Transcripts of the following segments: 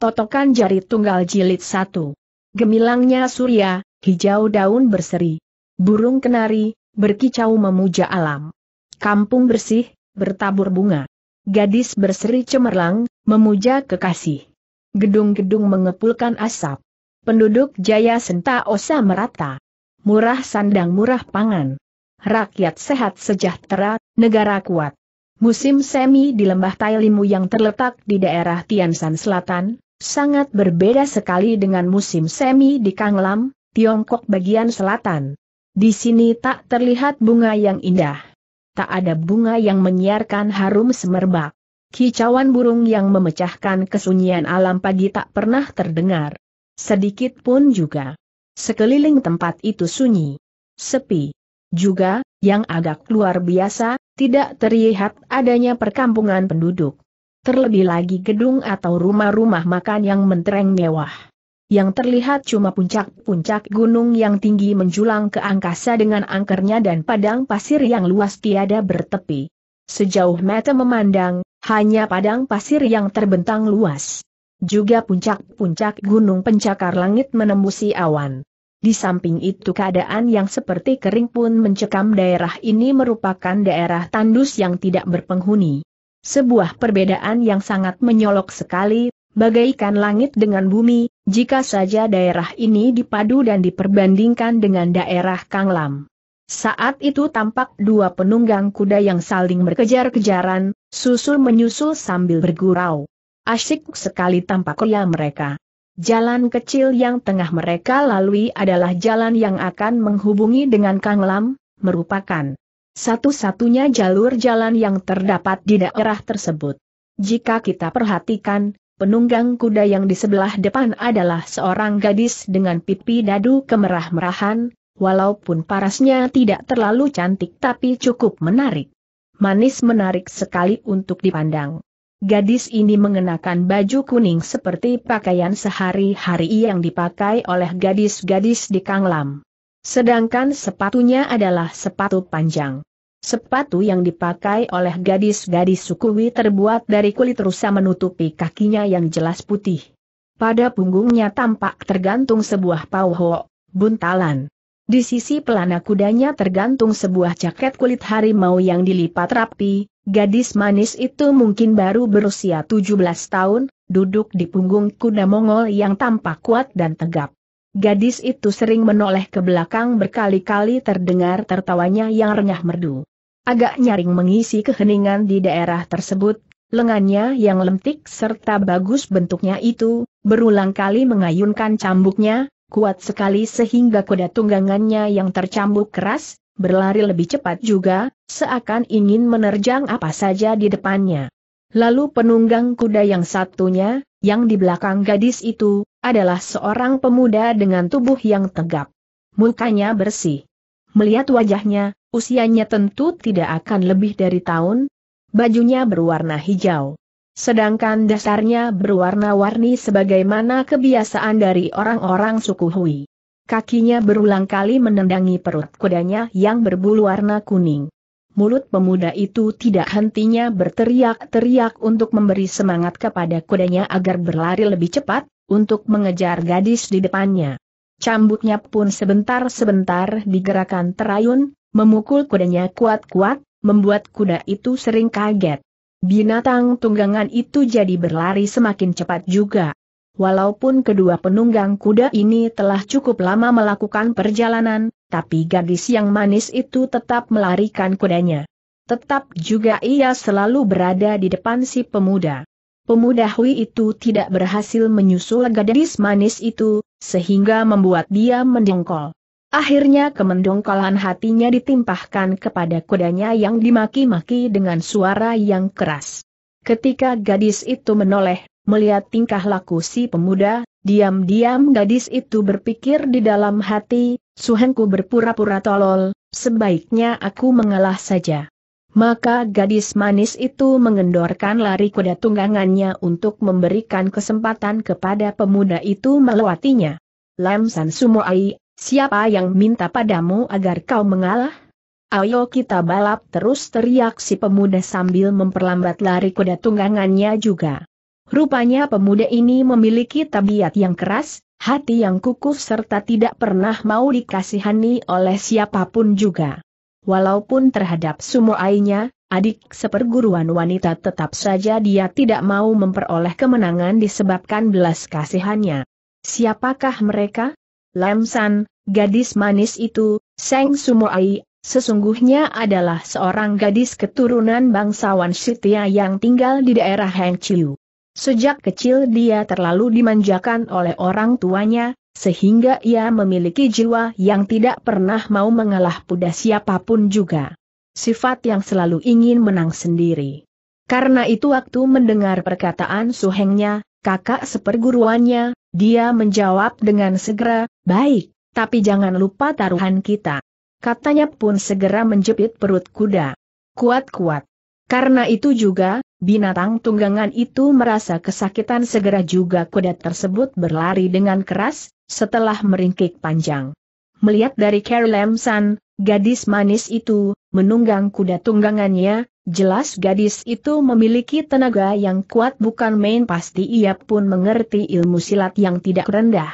Totokan jari tunggal jilid satu. Gemilangnya surya, hijau daun berseri. Burung kenari, berkicau memuja alam. Kampung bersih, bertabur bunga. Gadis berseri cemerlang, memuja kekasih. Gedung-gedung mengepulkan asap. Penduduk jaya senta osa merata. Murah sandang murah pangan. Rakyat sehat sejahtera, negara kuat. Musim semi di lembah Tailimu yang terletak di daerah Tiansan Selatan, sangat berbeda sekali dengan musim semi di Kanglam, Tiongkok bagian selatan. Di sini tak terlihat bunga yang indah. Tak ada bunga yang menyiarkan harum semerbak. Kicauan burung yang memecahkan kesunyian alam pagi tak pernah terdengar. Sedikit pun juga. Sekeliling tempat itu sunyi. Sepi. Juga, yang agak luar biasa, tidak terlihat adanya perkampungan penduduk. Terlebih lagi gedung atau rumah-rumah makan yang mentereng mewah. Yang terlihat cuma puncak-puncak gunung yang tinggi menjulang ke angkasa dengan angkernya dan padang pasir yang luas tiada bertepi. Sejauh mata memandang, hanya padang pasir yang terbentang luas. Juga puncak-puncak gunung pencakar langit menembusi awan. Di samping itu keadaan yang seperti kering pun mencekam daerah ini merupakan daerah tandus yang tidak berpenghuni. Sebuah perbedaan yang sangat menyolok sekali, bagaikan langit dengan bumi, jika saja daerah ini dipadu dan diperbandingkan dengan daerah Kanglam. Saat itu tampak dua penunggang kuda yang saling berkejar-kejaran, susul menyusul sambil bergurau. Asyik sekali tampak ria mereka. Jalan kecil yang tengah mereka lalui adalah jalan yang akan menghubungi dengan Kanglam, merupakan satu-satunya jalur jalan yang terdapat di daerah tersebut. Jika kita perhatikan, penunggang kuda yang di sebelah depan adalah seorang gadis dengan pipi dadu kemerah-merahan, walaupun parasnya tidak terlalu cantik tapi cukup menarik. Manis menarik sekali untuk dipandang. Gadis ini mengenakan baju kuning seperti pakaian sehari-hari yang dipakai oleh gadis-gadis di Kanglam. Sedangkan sepatunya adalah sepatu panjang. Sepatu yang dipakai oleh gadis-gadis sukuwi terbuat dari kulit rusa menutupi kakinya yang jelas putih. Pada punggungnya tampak tergantung sebuah pauho, buntalan. Di sisi pelana kudanya tergantung sebuah jaket kulit harimau yang dilipat rapi, gadis manis itu mungkin baru berusia 17 tahun, duduk di punggung kuda Mongol yang tampak kuat dan tegap. Gadis itu sering menoleh ke belakang berkali-kali terdengar tertawanya yang renyah merdu agak nyaring mengisi keheningan di daerah tersebut, lengannya yang lentik serta bagus bentuknya itu, berulang kali mengayunkan cambuknya, kuat sekali sehingga kuda tunggangannya yang tercambuk keras, berlari lebih cepat juga, seakan ingin menerjang apa saja di depannya. Lalu penunggang kuda yang satunya, yang di belakang gadis itu, adalah seorang pemuda dengan tubuh yang tegap. Mukanya bersih. Melihat wajahnya, usianya tentu tidak akan lebih dari tahun. Bajunya berwarna hijau. Sedangkan dasarnya berwarna-warni sebagaimana kebiasaan dari orang-orang suku Hui. Kakinya berulang kali menendangi perut kudanya yang berbulu warna kuning. Mulut pemuda itu tidak hentinya berteriak-teriak untuk memberi semangat kepada kudanya agar berlari lebih cepat, untuk mengejar gadis di depannya. Cambuknya pun sebentar-sebentar digerakkan terayun, memukul kudanya kuat-kuat, membuat kuda itu sering kaget. Binatang tunggangan itu jadi berlari semakin cepat juga. Walaupun kedua penunggang kuda ini telah cukup lama melakukan perjalanan, tapi gadis yang manis itu tetap melarikan kudanya. Tetap juga ia selalu berada di depan si pemuda. Pemuda Hui itu tidak berhasil menyusul gadis manis itu, sehingga membuat dia mendongkol. Akhirnya kemendongkolan hatinya ditimpahkan kepada kudanya yang dimaki-maki dengan suara yang keras. Ketika gadis itu menoleh, melihat tingkah laku si pemuda, diam-diam gadis itu berpikir di dalam hati, suhengku berpura-pura tolol, sebaiknya aku mengalah saja. Maka gadis manis itu mengendorkan lari kuda tunggangannya untuk memberikan kesempatan kepada pemuda itu melewatinya. Lam San Sumoai, siapa yang minta padamu agar kau mengalah? Ayo kita balap terus teriak si pemuda sambil memperlambat lari kuda tunggangannya juga. Rupanya pemuda ini memiliki tabiat yang keras, hati yang kukuh serta tidak pernah mau dikasihani oleh siapapun juga. Walaupun terhadap Sumoainya, adik seperguruan wanita tetap saja dia tidak mau memperoleh kemenangan disebabkan belas kasihannya. Siapakah mereka? Lamsan, gadis manis itu, Seng Sumoai, sesungguhnya adalah seorang gadis keturunan bangsawan Sitia yang tinggal di daerah Hengqiu. Sejak kecil dia terlalu dimanjakan oleh orang tuanya, sehingga ia memiliki jiwa yang tidak pernah mau mengalah pada siapapun juga. Sifat yang selalu ingin menang sendiri. Karena itu waktu mendengar perkataan suhengnya, kakak seperguruannya, dia menjawab dengan segera, baik, tapi jangan lupa taruhan kita. Katanya pun segera menjepit perut kuda. Kuat-kuat. Karena itu juga, binatang tunggangan itu merasa kesakitan segera juga kuda tersebut berlari dengan keras, setelah meringkik panjang. Melihat dari Carrie San, gadis manis itu, menunggang kuda tunggangannya, jelas gadis itu memiliki tenaga yang kuat bukan main pasti ia pun mengerti ilmu silat yang tidak rendah.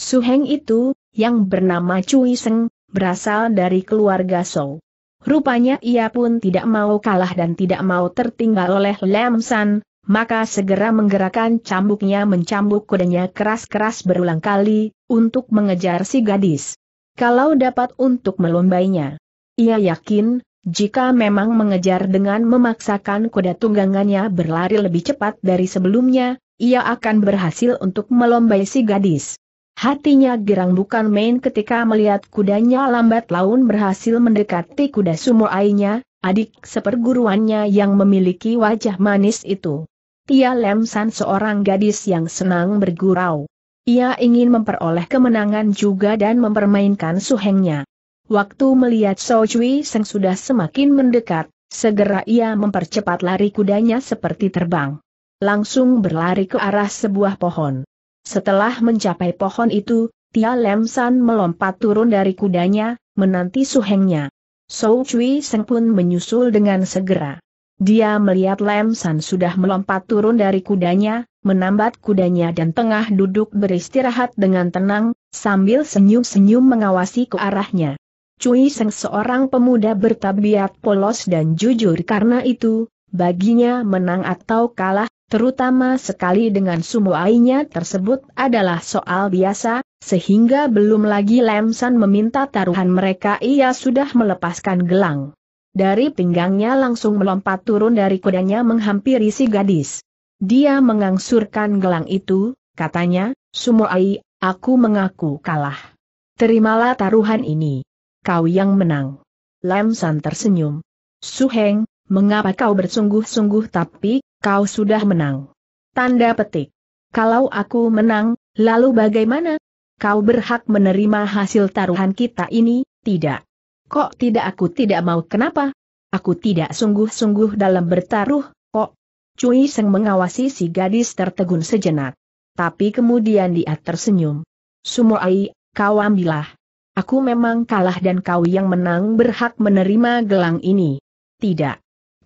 Suheng itu, yang bernama Cui Seng, berasal dari keluarga Song. Rupanya ia pun tidak mau kalah dan tidak mau tertinggal oleh Lam San, maka segera menggerakkan cambuknya mencambuk kudanya keras-keras berulang kali, untuk mengejar si gadis. Kalau dapat untuk melombainya. Ia yakin, jika memang mengejar dengan memaksakan kuda tunggangannya berlari lebih cepat dari sebelumnya, ia akan berhasil untuk melombai si gadis. Hatinya gerang bukan main ketika melihat kudanya lambat laun berhasil mendekati kuda ainya, adik seperguruannya yang memiliki wajah manis itu. Tia Lem seorang gadis yang senang bergurau. Ia ingin memperoleh kemenangan juga dan mempermainkan suhengnya. Waktu melihat So Cui Seng sudah semakin mendekat, segera ia mempercepat lari kudanya seperti terbang. Langsung berlari ke arah sebuah pohon. Setelah mencapai pohon itu, Tia Lem melompat turun dari kudanya, menanti suhengnya. So Cui Seng pun menyusul dengan segera. Dia melihat Lem San sudah melompat turun dari kudanya, menambat kudanya dan tengah duduk beristirahat dengan tenang, sambil senyum-senyum mengawasi ke arahnya. Cui Seng seorang pemuda bertabiat polos dan jujur karena itu, baginya menang atau kalah, terutama sekali dengan sumuainya tersebut adalah soal biasa, sehingga belum lagi Lem San meminta taruhan mereka ia sudah melepaskan gelang. Dari pinggangnya langsung melompat turun dari kudanya menghampiri si gadis. Dia mengangsurkan gelang itu, katanya, Sumoai, aku mengaku kalah. Terimalah taruhan ini. Kau yang menang. Lam San tersenyum. Suheng, mengapa kau bersungguh-sungguh tapi, kau sudah menang. Tanda petik. Kalau aku menang, lalu bagaimana? Kau berhak menerima hasil taruhan kita ini, tidak? Kok tidak aku tidak mau kenapa? Aku tidak sungguh-sungguh dalam bertaruh, kok? Cui Seng mengawasi si gadis tertegun sejenak. Tapi kemudian dia tersenyum. Sumoai, kau ambillah. Aku memang kalah dan kau yang menang berhak menerima gelang ini. Tidak.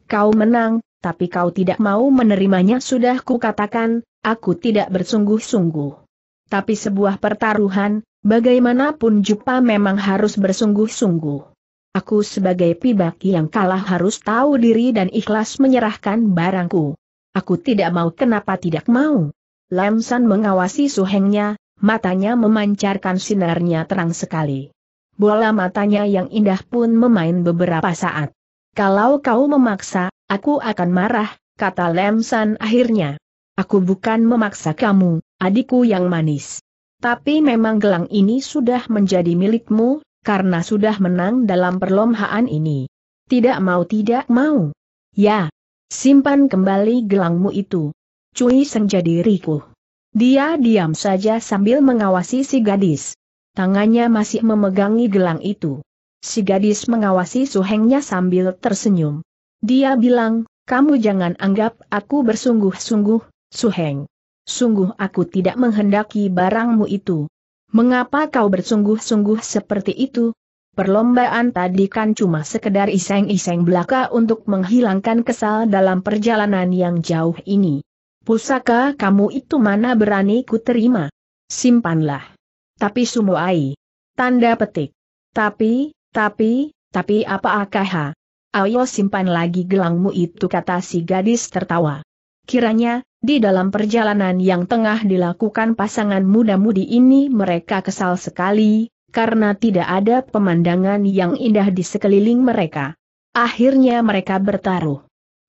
Kau menang, tapi kau tidak mau menerimanya sudah ku katakan aku tidak bersungguh-sungguh. Tapi sebuah pertaruhan, bagaimanapun Jupa memang harus bersungguh-sungguh. Aku sebagai pibak yang kalah harus tahu diri dan ikhlas menyerahkan barangku. Aku tidak mau kenapa tidak mau. Lam San mengawasi suhengnya, matanya memancarkan sinarnya terang sekali. Bola matanya yang indah pun memain beberapa saat. Kalau kau memaksa, aku akan marah, kata Lam San akhirnya. Aku bukan memaksa kamu, adikku yang manis. Tapi memang gelang ini sudah menjadi milikmu karena sudah menang dalam perlombaan ini. Tidak mau tidak mau. Ya, simpan kembali gelangmu itu. Cui Seng jadi rikuh. Dia diam saja sambil mengawasi si gadis. Tangannya masih memegangi gelang itu. Si gadis mengawasi Su Hengnya sambil tersenyum. Dia bilang, kamu jangan anggap aku bersungguh-sungguh, Su Heng. Sungguh aku tidak menghendaki barangmu itu. Mengapa kau bersungguh-sungguh seperti itu? Perlombaan tadi kan cuma sekedar iseng-iseng belaka untuk menghilangkan kesal dalam perjalanan yang jauh ini. Pusaka kamu itu mana berani ku terima? Simpanlah. Tapi sumuai. Tanda petik. Tapi, tapi, tapi apa akah? Ayo simpan lagi gelangmu itu kata si gadis tertawa. Kiranya, di dalam perjalanan yang tengah dilakukan pasangan muda-mudi ini mereka kesal sekali, karena tidak ada pemandangan yang indah di sekeliling mereka. Akhirnya mereka bertaruh.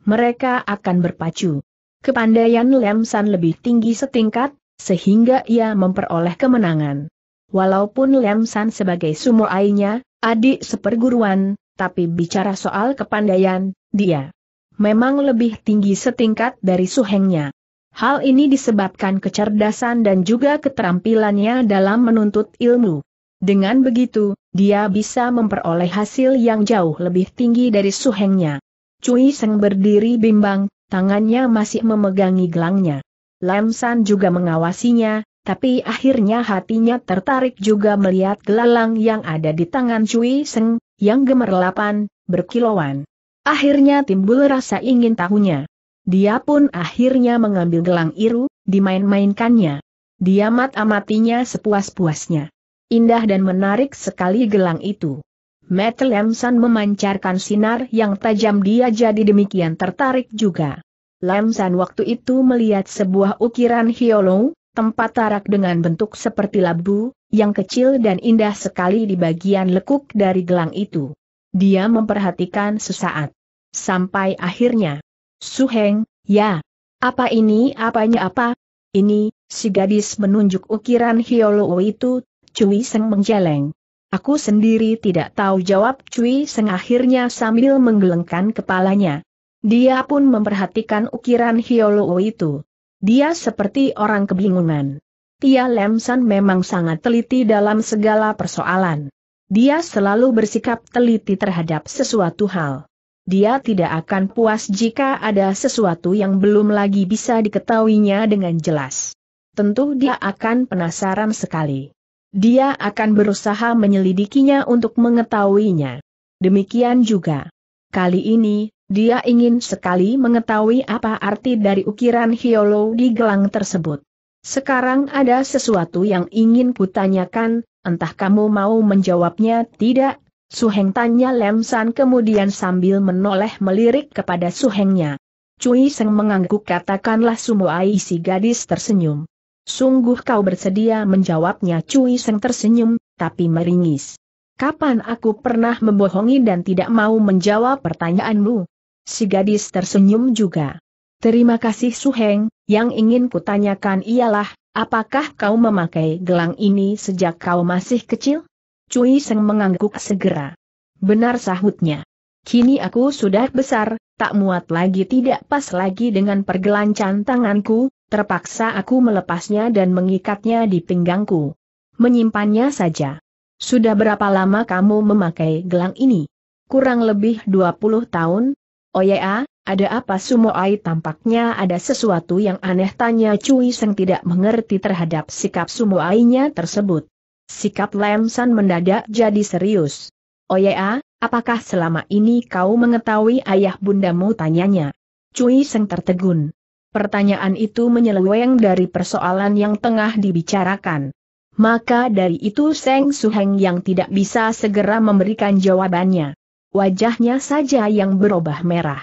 Mereka akan berpacu. Kepandaian Lemsan lebih tinggi setingkat, sehingga ia memperoleh kemenangan. Walaupun Lemsan sebagai sumo ainya, adik seperguruan, tapi bicara soal kepandaian, dia memang lebih tinggi setingkat dari suhengnya. Hal ini disebabkan kecerdasan dan juga keterampilannya dalam menuntut ilmu. Dengan begitu, dia bisa memperoleh hasil yang jauh lebih tinggi dari suhengnya. Cui Seng berdiri bimbang, tangannya masih memegangi gelangnya. Lam San juga mengawasinya, tapi akhirnya hatinya tertarik juga melihat gelalang yang ada di tangan Cui Seng, yang gemerlapan, berkilauan. Akhirnya timbul rasa ingin tahunya. Dia pun akhirnya mengambil gelang iru, dimain-mainkannya. Dia mat-amatinya sepuas-puasnya. Indah dan menarik sekali gelang itu. Matt Lamsan memancarkan sinar yang tajam dia jadi demikian tertarik juga. Lamsan waktu itu melihat sebuah ukiran hiolo, tempat tarak dengan bentuk seperti labu, yang kecil dan indah sekali di bagian lekuk dari gelang itu. Dia memperhatikan sesaat. Sampai akhirnya. Suheng, ya. Apa ini apanya apa? Ini, si gadis menunjuk ukiran Hiolo itu, Cui Seng menjeleng. Aku sendiri tidak tahu jawab Cui Seng akhirnya sambil menggelengkan kepalanya. Dia pun memperhatikan ukiran Hiolo itu. Dia seperti orang kebingungan. Tia Lemsan memang sangat teliti dalam segala persoalan. Dia selalu bersikap teliti terhadap sesuatu hal dia tidak akan puas jika ada sesuatu yang belum lagi bisa diketahuinya dengan jelas. Tentu dia akan penasaran sekali. Dia akan berusaha menyelidikinya untuk mengetahuinya. Demikian juga. Kali ini, dia ingin sekali mengetahui apa arti dari ukiran Hiolo di gelang tersebut. Sekarang ada sesuatu yang ingin kutanyakan, entah kamu mau menjawabnya tidak, Suheng tanya Lem San kemudian sambil menoleh melirik kepada Suhengnya. Cui Seng mengangguk katakanlah semua. si gadis tersenyum. Sungguh kau bersedia menjawabnya Cui Seng tersenyum, tapi meringis. Kapan aku pernah membohongi dan tidak mau menjawab pertanyaanmu? Si gadis tersenyum juga. Terima kasih Suheng, yang ingin kutanyakan ialah, apakah kau memakai gelang ini sejak kau masih kecil? Cui Seng mengangguk segera. Benar sahutnya. Kini aku sudah besar, tak muat lagi tidak pas lagi dengan pergelancan tanganku, terpaksa aku melepasnya dan mengikatnya di pinggangku. Menyimpannya saja. Sudah berapa lama kamu memakai gelang ini? Kurang lebih 20 tahun? Oh ya, ada apa Sumoai tampaknya ada sesuatu yang aneh tanya Cui Seng tidak mengerti terhadap sikap Sumoainya tersebut. Sikap Lam mendadak jadi serius. Oh ya, apakah selama ini kau mengetahui ayah bundamu tanyanya? Cui Seng tertegun. Pertanyaan itu menyeleweng dari persoalan yang tengah dibicarakan. Maka dari itu Seng Suheng yang tidak bisa segera memberikan jawabannya. Wajahnya saja yang berubah merah.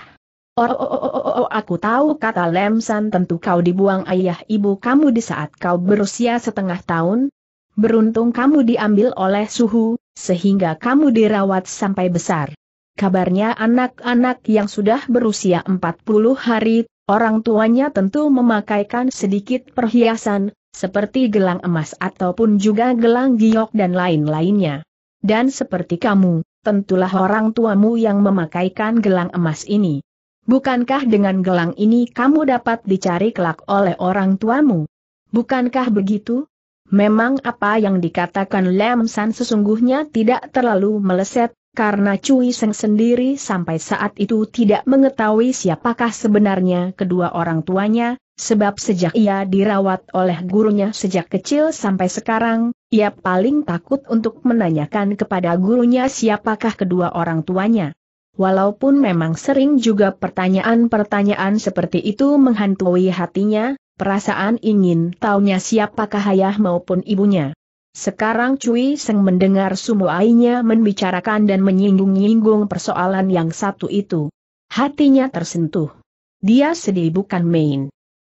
Oh, oh, oh, oh, oh, oh, aku tahu kata Lemsan tentu kau dibuang ayah ibu kamu di saat kau berusia setengah tahun, Beruntung kamu diambil oleh suhu, sehingga kamu dirawat sampai besar. Kabarnya anak-anak yang sudah berusia 40 hari, orang tuanya tentu memakaikan sedikit perhiasan, seperti gelang emas ataupun juga gelang giok dan lain-lainnya. Dan seperti kamu, tentulah orang tuamu yang memakaikan gelang emas ini. Bukankah dengan gelang ini kamu dapat dicari kelak oleh orang tuamu? Bukankah begitu? Memang apa yang dikatakan Lam San sesungguhnya tidak terlalu meleset, karena Cui Seng sendiri sampai saat itu tidak mengetahui siapakah sebenarnya kedua orang tuanya, sebab sejak ia dirawat oleh gurunya sejak kecil sampai sekarang, ia paling takut untuk menanyakan kepada gurunya siapakah kedua orang tuanya. Walaupun memang sering juga pertanyaan-pertanyaan seperti itu menghantui hatinya, perasaan ingin taunya siapakah ayah maupun ibunya. Sekarang Cui Seng mendengar sumuainya membicarakan dan menyinggung-nyinggung persoalan yang satu itu. Hatinya tersentuh. Dia sedih bukan main.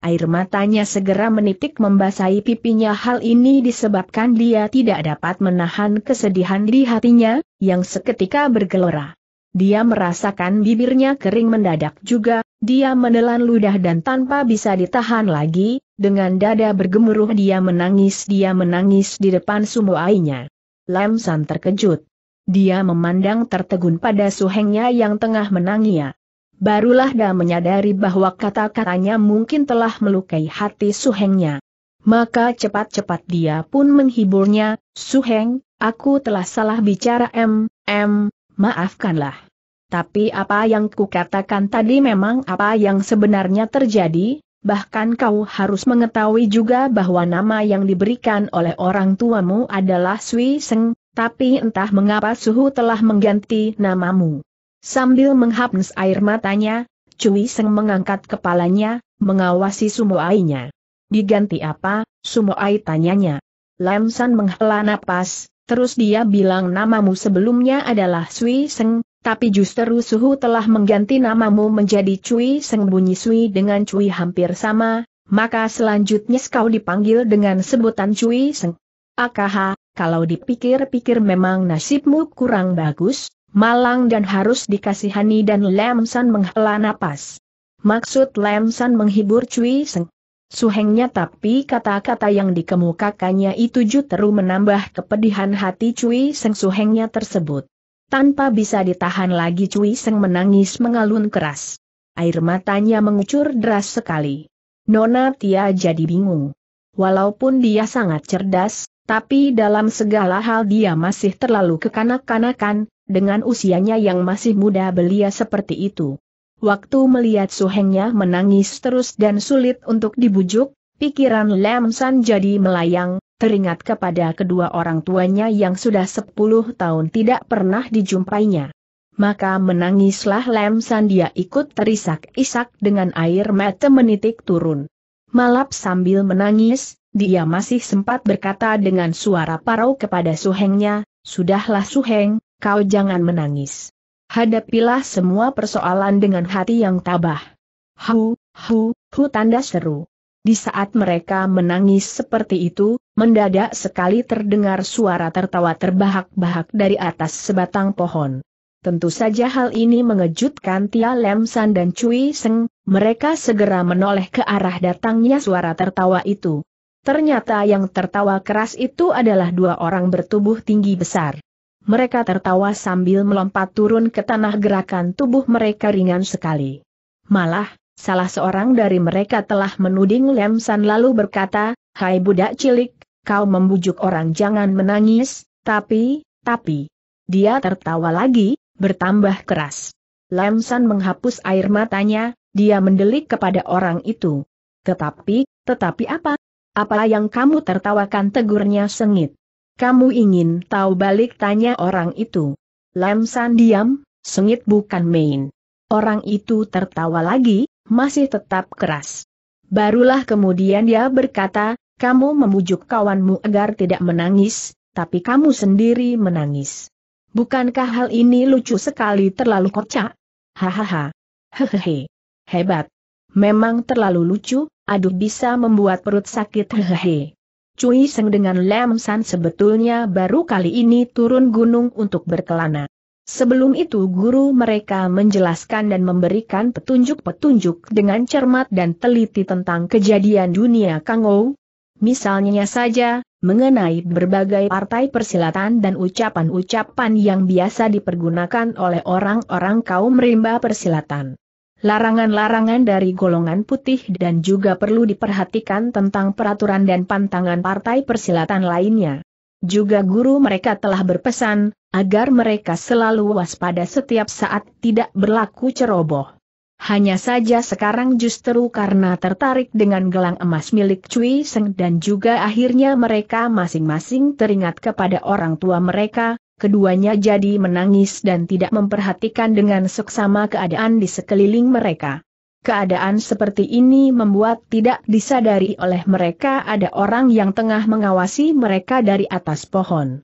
Air matanya segera menitik membasahi pipinya hal ini disebabkan dia tidak dapat menahan kesedihan di hatinya, yang seketika bergelora. Dia merasakan bibirnya kering mendadak juga, dia menelan ludah dan tanpa bisa ditahan lagi, dengan dada bergemuruh dia menangis dia menangis di depan sumuainya. Lam San terkejut. Dia memandang tertegun pada suhengnya yang tengah menangis. Barulah dia menyadari bahwa kata-katanya mungkin telah melukai hati suhengnya. Maka cepat-cepat dia pun menghiburnya, Suheng, aku telah salah bicara M, M, maafkanlah tapi apa yang kukatakan tadi memang apa yang sebenarnya terjadi, bahkan kau harus mengetahui juga bahwa nama yang diberikan oleh orang tuamu adalah Sui Seng, tapi entah mengapa Suhu telah mengganti namamu. Sambil menghapus air matanya, Cui Seng mengangkat kepalanya, mengawasi Sumoainya. Diganti apa, Sumoai tanyanya. Lam San menghela napas, terus dia bilang namamu sebelumnya adalah Sui Seng, tapi justru Suhu telah mengganti namamu menjadi Cui Seng Bunyi Sui dengan Cui hampir sama, maka selanjutnya kau dipanggil dengan sebutan Cui Seng. Akaha, kalau dipikir-pikir memang nasibmu kurang bagus, malang dan harus dikasihani dan Lam San menghela napas. Maksud Lam San menghibur Cui Seng. Suhengnya tapi kata-kata yang dikemukakannya itu justru menambah kepedihan hati Cui Seng Suhengnya tersebut. Tanpa bisa ditahan lagi Cui Seng menangis mengalun keras. Air matanya mengucur deras sekali. Nona Tia jadi bingung. Walaupun dia sangat cerdas, tapi dalam segala hal dia masih terlalu kekanak-kanakan, dengan usianya yang masih muda belia seperti itu. Waktu melihat suhengnya menangis terus dan sulit untuk dibujuk, pikiran Lam San jadi melayang, teringat kepada kedua orang tuanya yang sudah sepuluh tahun tidak pernah dijumpainya. Maka menangislah Lem Sandia ikut terisak-isak dengan air mata menitik turun. Malap sambil menangis, dia masih sempat berkata dengan suara parau kepada suhengnya, Sudahlah suheng, kau jangan menangis. Hadapilah semua persoalan dengan hati yang tabah. Hu, hu, hu tanda seru. Di saat mereka menangis seperti itu, mendadak sekali terdengar suara tertawa terbahak-bahak dari atas sebatang pohon. Tentu saja hal ini mengejutkan Tia Lem San dan Cui Seng, mereka segera menoleh ke arah datangnya suara tertawa itu. Ternyata yang tertawa keras itu adalah dua orang bertubuh tinggi besar. Mereka tertawa sambil melompat turun ke tanah gerakan tubuh mereka ringan sekali. Malah, Salah seorang dari mereka telah menuding Lem lalu berkata, Hai budak cilik, kau membujuk orang jangan menangis, tapi, tapi. Dia tertawa lagi, bertambah keras. Lem menghapus air matanya, dia mendelik kepada orang itu. Tetapi, tetapi apa? Apa yang kamu tertawakan tegurnya sengit? Kamu ingin tahu balik tanya orang itu. Lem diam, sengit bukan main. Orang itu tertawa lagi, masih tetap keras. Barulah kemudian dia berkata, kamu memujuk kawanmu agar tidak menangis, tapi kamu sendiri menangis. Bukankah hal ini lucu sekali terlalu kocak? Hahaha. Hehehe. Hebat. Memang terlalu lucu, aduh bisa membuat perut sakit hehehe. Cui Seng dengan Lem San sebetulnya baru kali ini turun gunung untuk berkelana. Sebelum itu guru mereka menjelaskan dan memberikan petunjuk-petunjuk dengan cermat dan teliti tentang kejadian dunia Kangou. Misalnya saja, mengenai berbagai partai persilatan dan ucapan-ucapan yang biasa dipergunakan oleh orang-orang kaum rimba persilatan. Larangan-larangan dari golongan putih dan juga perlu diperhatikan tentang peraturan dan pantangan partai persilatan lainnya. Juga guru mereka telah berpesan, agar mereka selalu waspada setiap saat tidak berlaku ceroboh. Hanya saja sekarang justru karena tertarik dengan gelang emas milik Cui Seng dan juga akhirnya mereka masing-masing teringat kepada orang tua mereka, keduanya jadi menangis dan tidak memperhatikan dengan seksama keadaan di sekeliling mereka. Keadaan seperti ini membuat tidak disadari oleh mereka ada orang yang tengah mengawasi mereka dari atas pohon.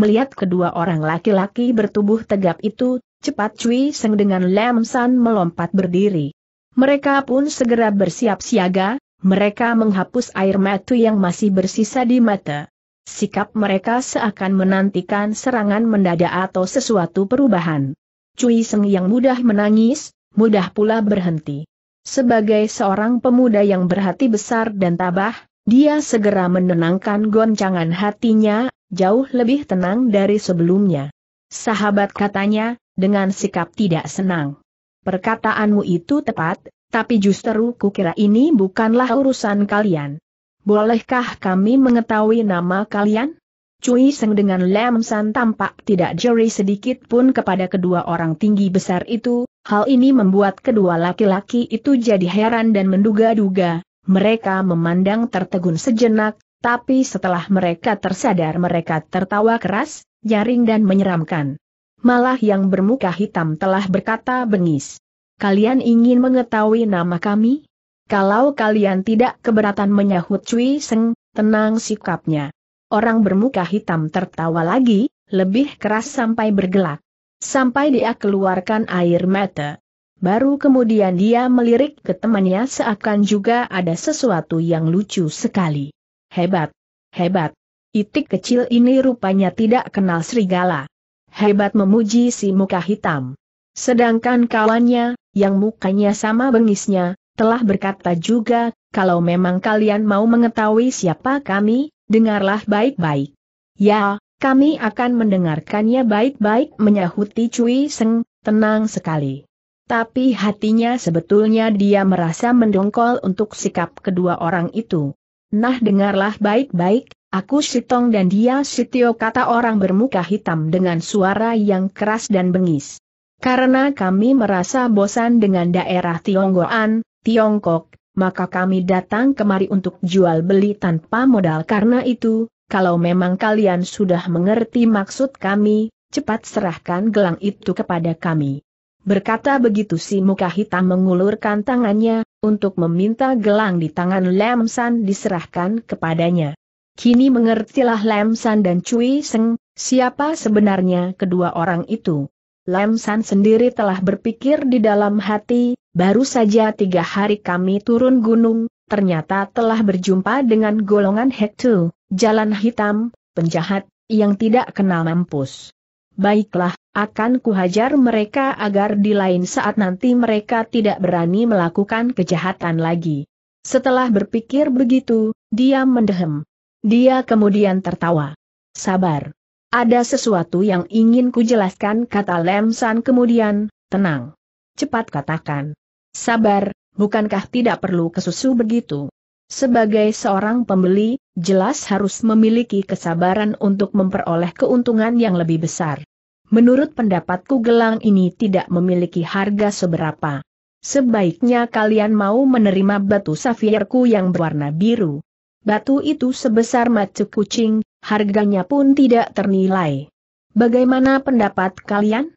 Melihat kedua orang laki-laki bertubuh tegap itu, cepat Cui Seng dengan Lam San melompat berdiri. Mereka pun segera bersiap siaga, mereka menghapus air mata yang masih bersisa di mata. Sikap mereka seakan menantikan serangan mendadak atau sesuatu perubahan. Cui Seng yang mudah menangis, mudah pula berhenti. Sebagai seorang pemuda yang berhati besar dan tabah, dia segera menenangkan goncangan hatinya, jauh lebih tenang dari sebelumnya. Sahabat katanya, dengan sikap tidak senang. Perkataanmu itu tepat, tapi justru kukira ini bukanlah urusan kalian. Bolehkah kami mengetahui nama kalian? Cui Seng dengan Lam San tampak tidak jeri sedikit pun kepada kedua orang tinggi besar itu, hal ini membuat kedua laki-laki itu jadi heran dan menduga-duga, mereka memandang tertegun sejenak, tapi setelah mereka tersadar mereka tertawa keras, nyaring dan menyeramkan. Malah yang bermuka hitam telah berkata bengis. Kalian ingin mengetahui nama kami? Kalau kalian tidak keberatan menyahut Cui Seng, tenang sikapnya. Orang bermuka hitam tertawa lagi, lebih keras sampai bergelak. Sampai dia keluarkan air mata. Baru kemudian dia melirik ke temannya seakan juga ada sesuatu yang lucu sekali. Hebat! Hebat! Itik kecil ini rupanya tidak kenal serigala. Hebat memuji si muka hitam. Sedangkan kawannya, yang mukanya sama bengisnya, telah berkata juga, kalau memang kalian mau mengetahui siapa kami, dengarlah baik-baik. Ya, kami akan mendengarkannya baik-baik menyahuti Cui Seng, tenang sekali. Tapi hatinya sebetulnya dia merasa mendongkol untuk sikap kedua orang itu. Nah dengarlah baik-baik, aku Sitong dan dia Sitio kata orang bermuka hitam dengan suara yang keras dan bengis. Karena kami merasa bosan dengan daerah Tionggoan, Tiongkok, maka kami datang kemari untuk jual beli tanpa modal karena itu, kalau memang kalian sudah mengerti maksud kami, cepat serahkan gelang itu kepada kami. Berkata begitu si muka hitam mengulurkan tangannya, untuk meminta gelang di tangan Lam San diserahkan kepadanya. Kini mengertilah Lam San dan Cui Seng, siapa sebenarnya kedua orang itu. Lam San sendiri telah berpikir di dalam hati, Baru saja tiga hari kami turun gunung, ternyata telah berjumpa dengan golongan Hektu, jalan hitam, penjahat, yang tidak kenal mampus. Baiklah, akan kuhajar mereka agar di lain saat nanti mereka tidak berani melakukan kejahatan lagi. Setelah berpikir begitu, dia mendehem. Dia kemudian tertawa. Sabar. Ada sesuatu yang ingin kujelaskan kata Lemsan kemudian, tenang. Cepat katakan. Sabar, bukankah tidak perlu kesusu begitu? Sebagai seorang pembeli, jelas harus memiliki kesabaran untuk memperoleh keuntungan yang lebih besar. Menurut pendapatku gelang ini tidak memiliki harga seberapa. Sebaiknya kalian mau menerima batu safirku yang berwarna biru. Batu itu sebesar macu kucing, harganya pun tidak ternilai. Bagaimana pendapat kalian?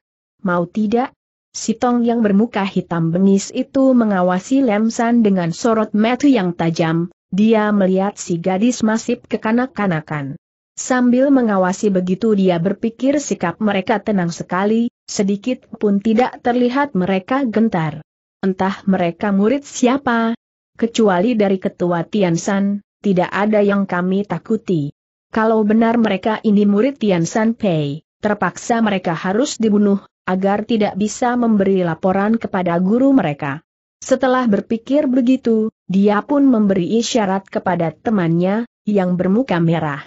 Mau tidak? Si Tong yang bermuka hitam bengis itu mengawasi Lemsan dengan sorot mata yang tajam, dia melihat si gadis masih kekanak-kanakan. Sambil mengawasi begitu dia berpikir sikap mereka tenang sekali, sedikit pun tidak terlihat mereka gentar. Entah mereka murid siapa, kecuali dari ketua Tiansan, tidak ada yang kami takuti. Kalau benar mereka ini murid Tiansan Pei, terpaksa mereka harus dibunuh, agar tidak bisa memberi laporan kepada guru mereka. Setelah berpikir begitu, dia pun memberi isyarat kepada temannya, yang bermuka merah.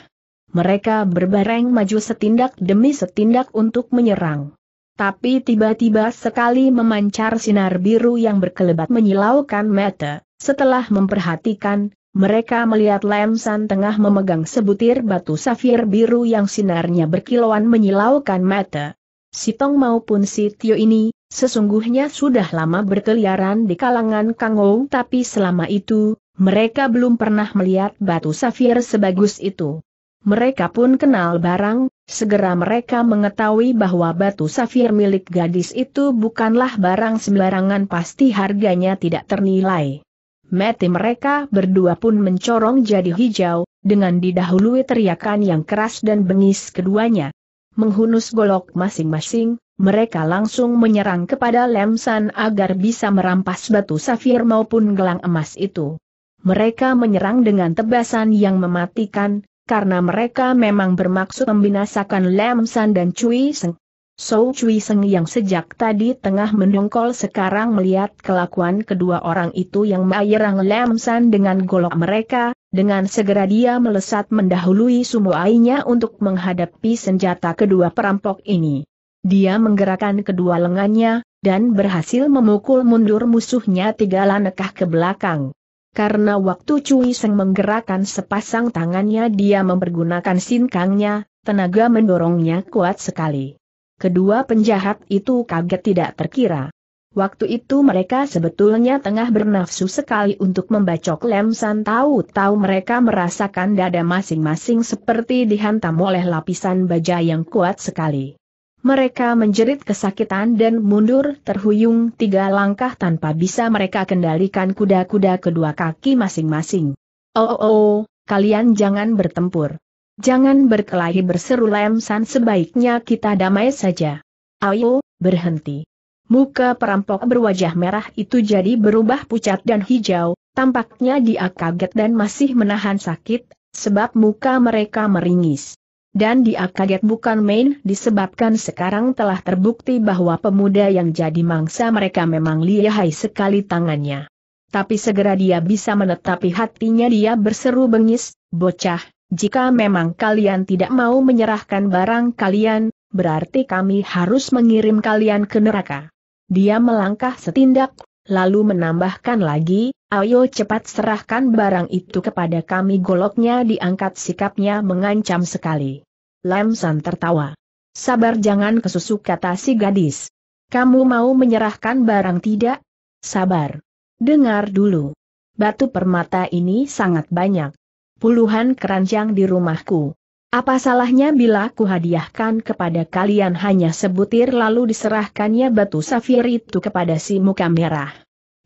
Mereka berbareng maju setindak demi setindak untuk menyerang. Tapi tiba-tiba sekali memancar sinar biru yang berkelebat menyilaukan mata. Setelah memperhatikan, mereka melihat Lemsan tengah memegang sebutir batu safir biru yang sinarnya berkilauan menyilaukan mata. Si Tong maupun si Tio ini, sesungguhnya sudah lama berkeliaran di kalangan Kangou tapi selama itu, mereka belum pernah melihat batu safir sebagus itu. Mereka pun kenal barang, segera mereka mengetahui bahwa batu safir milik gadis itu bukanlah barang sembarangan pasti harganya tidak ternilai. Mati mereka berdua pun mencorong jadi hijau, dengan didahului teriakan yang keras dan bengis keduanya menghunus golok masing-masing, mereka langsung menyerang kepada Lemsan agar bisa merampas batu safir maupun gelang emas itu. Mereka menyerang dengan tebasan yang mematikan, karena mereka memang bermaksud membinasakan Lemsan dan Cui Seng. Sou Cui Seng yang sejak tadi tengah mendongkol sekarang melihat kelakuan kedua orang itu yang mengairang Lam dengan golok mereka, dengan segera dia melesat mendahului sumuainya untuk menghadapi senjata kedua perampok ini. Dia menggerakkan kedua lengannya, dan berhasil memukul mundur musuhnya tiga langkah ke belakang. Karena waktu Cui Seng menggerakkan sepasang tangannya dia mempergunakan sinkangnya, tenaga mendorongnya kuat sekali. Kedua penjahat itu kaget tidak terkira. Waktu itu mereka sebetulnya tengah bernafsu sekali untuk membacok Lem San tahu-tahu mereka merasakan dada masing-masing seperti dihantam oleh lapisan baja yang kuat sekali. Mereka menjerit kesakitan dan mundur terhuyung tiga langkah tanpa bisa mereka kendalikan kuda-kuda kedua kaki masing-masing. Oh, oh, oh, kalian jangan bertempur. Jangan berkelahi berseru Lem San sebaiknya kita damai saja. Ayo, berhenti. Muka perampok berwajah merah itu jadi berubah pucat dan hijau, tampaknya dia kaget dan masih menahan sakit, sebab muka mereka meringis. Dan dia kaget bukan main disebabkan sekarang telah terbukti bahwa pemuda yang jadi mangsa mereka memang lihai sekali tangannya. Tapi segera dia bisa menetapi hatinya dia berseru bengis, bocah, jika memang kalian tidak mau menyerahkan barang kalian, berarti kami harus mengirim kalian ke neraka. Dia melangkah setindak, lalu menambahkan lagi, ayo cepat serahkan barang itu kepada kami goloknya diangkat sikapnya mengancam sekali. Lamsan tertawa. Sabar jangan kesusu kata si gadis. Kamu mau menyerahkan barang tidak? Sabar. Dengar dulu. Batu permata ini sangat banyak puluhan keranjang di rumahku. Apa salahnya bila ku hadiahkan kepada kalian hanya sebutir lalu diserahkannya batu safir itu kepada si muka merah?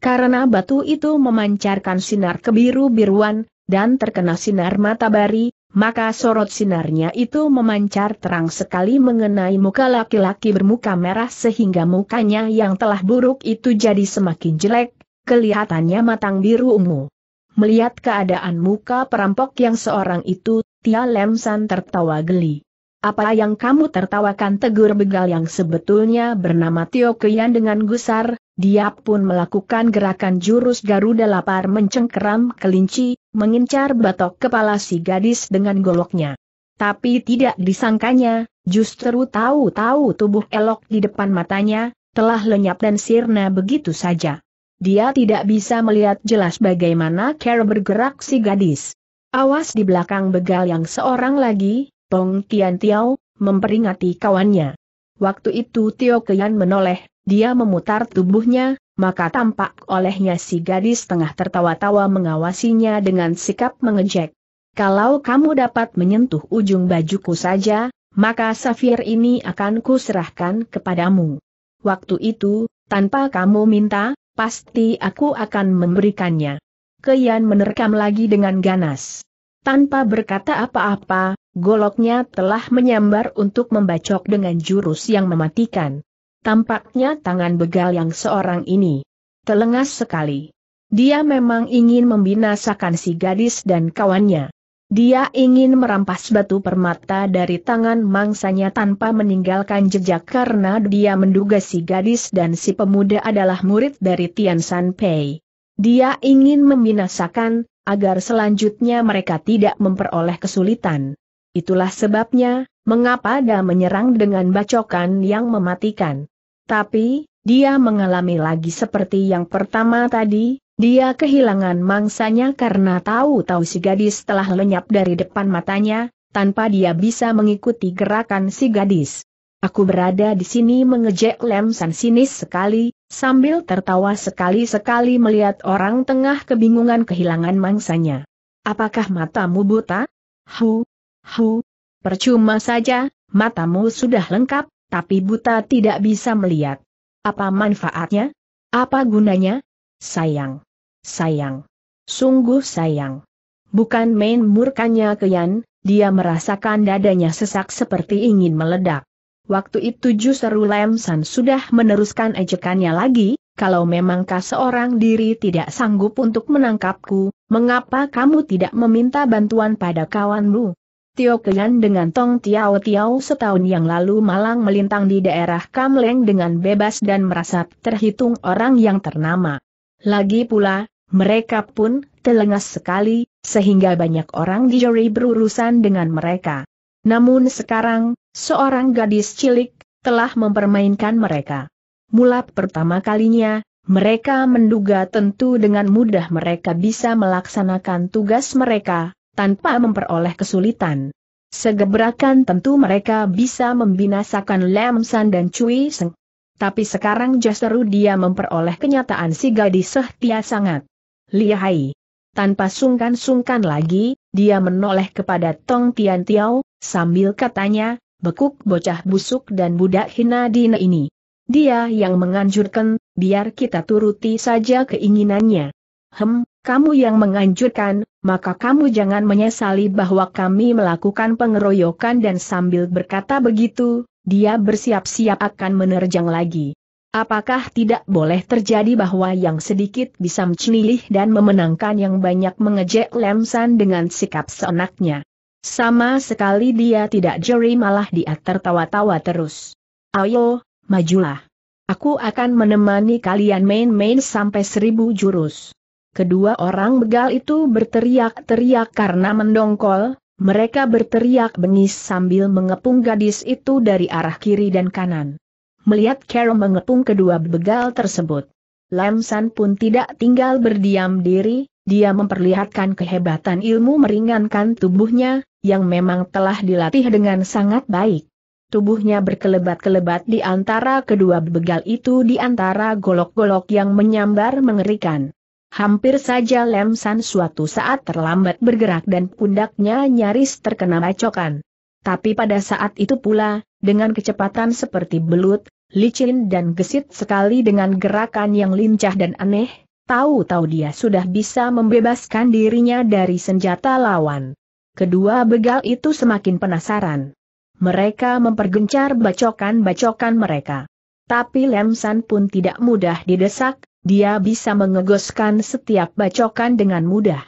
Karena batu itu memancarkan sinar kebiru-biruan, dan terkena sinar matahari, maka sorot sinarnya itu memancar terang sekali mengenai muka laki-laki bermuka merah sehingga mukanya yang telah buruk itu jadi semakin jelek, kelihatannya matang biru ungu. Melihat keadaan muka perampok yang seorang itu, Tia Lemsan tertawa geli. Apa yang kamu tertawakan tegur begal yang sebetulnya bernama Tio Kian dengan gusar, dia pun melakukan gerakan jurus Garuda lapar mencengkeram kelinci, mengincar batok kepala si gadis dengan goloknya. Tapi tidak disangkanya, justru tahu-tahu tubuh elok di depan matanya, telah lenyap dan sirna begitu saja. Dia tidak bisa melihat jelas bagaimana Carol bergerak si gadis. Awas di belakang begal yang seorang lagi, Tong Tian Tiao, memperingati kawannya. Waktu itu Tio Kian menoleh, dia memutar tubuhnya, maka tampak olehnya si gadis tengah tertawa-tawa mengawasinya dengan sikap mengejek. Kalau kamu dapat menyentuh ujung bajuku saja, maka safir ini akan kuserahkan kepadamu. Waktu itu, tanpa kamu minta, pasti aku akan memberikannya. Keyan menerkam lagi dengan ganas. Tanpa berkata apa-apa, goloknya telah menyambar untuk membacok dengan jurus yang mematikan. Tampaknya tangan begal yang seorang ini telengas sekali. Dia memang ingin membinasakan si gadis dan kawannya. Dia ingin merampas batu permata dari tangan mangsanya tanpa meninggalkan jejak karena dia menduga si gadis dan si pemuda adalah murid dari Tian San Pei. Dia ingin membinasakan, agar selanjutnya mereka tidak memperoleh kesulitan. Itulah sebabnya, mengapa dia menyerang dengan bacokan yang mematikan. Tapi, dia mengalami lagi seperti yang pertama tadi, dia kehilangan mangsanya karena tahu-tahu si gadis telah lenyap dari depan matanya, tanpa dia bisa mengikuti gerakan si gadis. Aku berada di sini mengejek lemsan sinis sekali, sambil tertawa sekali-sekali melihat orang tengah kebingungan kehilangan mangsanya. Apakah matamu buta? Hu, hu, percuma saja, matamu sudah lengkap, tapi buta tidak bisa melihat. Apa manfaatnya? Apa gunanya? Sayang. Sayang. Sungguh sayang. Bukan main murkanya Keyan, dia merasakan dadanya sesak seperti ingin meledak. Waktu itu justru Lem San sudah meneruskan ejekannya lagi, kalau memangkah seorang diri tidak sanggup untuk menangkapku, mengapa kamu tidak meminta bantuan pada kawanmu? Tio Kian dengan Tong Tiao Tiao setahun yang lalu malang melintang di daerah Kamleng dengan bebas dan merasa terhitung orang yang ternama. Lagi pula, mereka pun telengas sekali, sehingga banyak orang di Jori berurusan dengan mereka. Namun sekarang, seorang gadis cilik telah mempermainkan mereka. Mula pertama kalinya, mereka menduga tentu dengan mudah mereka bisa melaksanakan tugas mereka, tanpa memperoleh kesulitan. Segebrakan tentu mereka bisa membinasakan Lam San dan Cui Seng. Tapi sekarang justru dia memperoleh kenyataan si gadis setia sangat. Lihai. Tanpa sungkan-sungkan lagi, dia menoleh kepada Tong Tian Tiao, sambil katanya, bekuk bocah busuk dan budak hina dina ini. Dia yang menganjurkan, biar kita turuti saja keinginannya. Hem, kamu yang menganjurkan, maka kamu jangan menyesali bahwa kami melakukan pengeroyokan dan sambil berkata begitu, dia bersiap-siap akan menerjang lagi. Apakah tidak boleh terjadi bahwa yang sedikit bisa mencilih dan memenangkan yang banyak mengejek Lemsan dengan sikap seenaknya? Sama sekali dia tidak jeri malah dia tertawa-tawa terus. Ayo, majulah. Aku akan menemani kalian main-main sampai seribu jurus. Kedua orang begal itu berteriak-teriak karena mendongkol, mereka berteriak bengis sambil mengepung gadis itu dari arah kiri dan kanan melihat Carol mengepung kedua begal tersebut. Lam San pun tidak tinggal berdiam diri, dia memperlihatkan kehebatan ilmu meringankan tubuhnya, yang memang telah dilatih dengan sangat baik. Tubuhnya berkelebat-kelebat di antara kedua begal itu di antara golok-golok yang menyambar mengerikan. Hampir saja Lam San suatu saat terlambat bergerak dan pundaknya nyaris terkena bacokan. Tapi pada saat itu pula, dengan kecepatan seperti belut, licin dan gesit sekali dengan gerakan yang lincah dan aneh, tahu-tahu dia sudah bisa membebaskan dirinya dari senjata lawan. Kedua begal itu semakin penasaran. Mereka mempergencar bacokan-bacokan mereka. Tapi Lemsan pun tidak mudah didesak, dia bisa mengegoskan setiap bacokan dengan mudah.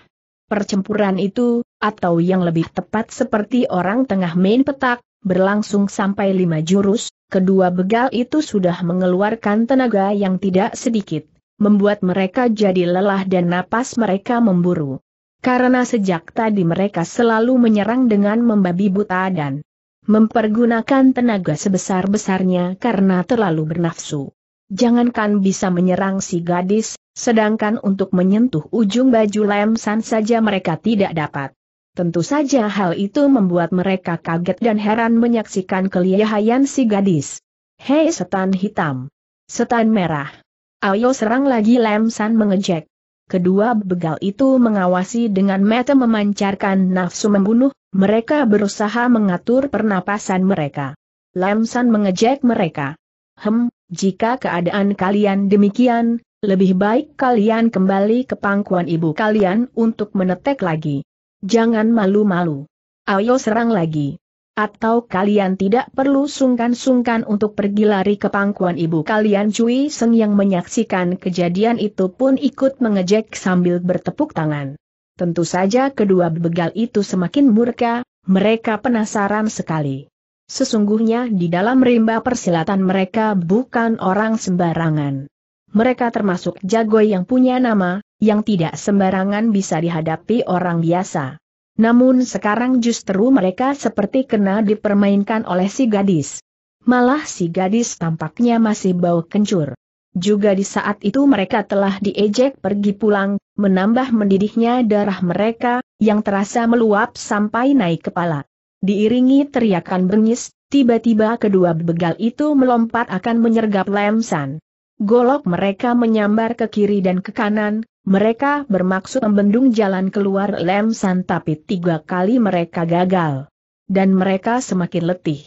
Percempuran itu, atau yang lebih tepat seperti orang tengah main petak, berlangsung sampai lima jurus, kedua begal itu sudah mengeluarkan tenaga yang tidak sedikit, membuat mereka jadi lelah dan napas mereka memburu. Karena sejak tadi mereka selalu menyerang dengan membabi buta dan mempergunakan tenaga sebesar-besarnya karena terlalu bernafsu. Jangankan bisa menyerang si gadis, sedangkan untuk menyentuh ujung baju lemsan saja mereka tidak dapat. Tentu saja hal itu membuat mereka kaget dan heran menyaksikan kelihayan si gadis. Hei setan hitam! Setan merah! Ayo serang lagi Lamsan San mengejek. Kedua begal itu mengawasi dengan mata memancarkan nafsu membunuh, mereka berusaha mengatur pernapasan mereka. Lamsan San mengejek mereka. Hem, jika keadaan kalian demikian, lebih baik kalian kembali ke pangkuan ibu kalian untuk menetek lagi. Jangan malu-malu. Ayo serang lagi. Atau kalian tidak perlu sungkan-sungkan untuk pergi lari ke pangkuan ibu kalian Cui Seng yang menyaksikan kejadian itu pun ikut mengejek sambil bertepuk tangan. Tentu saja kedua begal itu semakin murka, mereka penasaran sekali. Sesungguhnya di dalam rimba persilatan mereka bukan orang sembarangan. Mereka termasuk jago yang punya nama, yang tidak sembarangan bisa dihadapi orang biasa. Namun sekarang justru mereka seperti kena dipermainkan oleh si gadis. Malah si gadis tampaknya masih bau kencur. Juga di saat itu mereka telah diejek pergi pulang, menambah mendidihnya darah mereka, yang terasa meluap sampai naik kepala. Diiringi teriakan bengis, tiba-tiba kedua begal itu melompat akan menyergap Lemsan. Golok mereka menyambar ke kiri dan ke kanan, mereka bermaksud membendung jalan keluar Lem tapi tiga kali mereka gagal. Dan mereka semakin letih.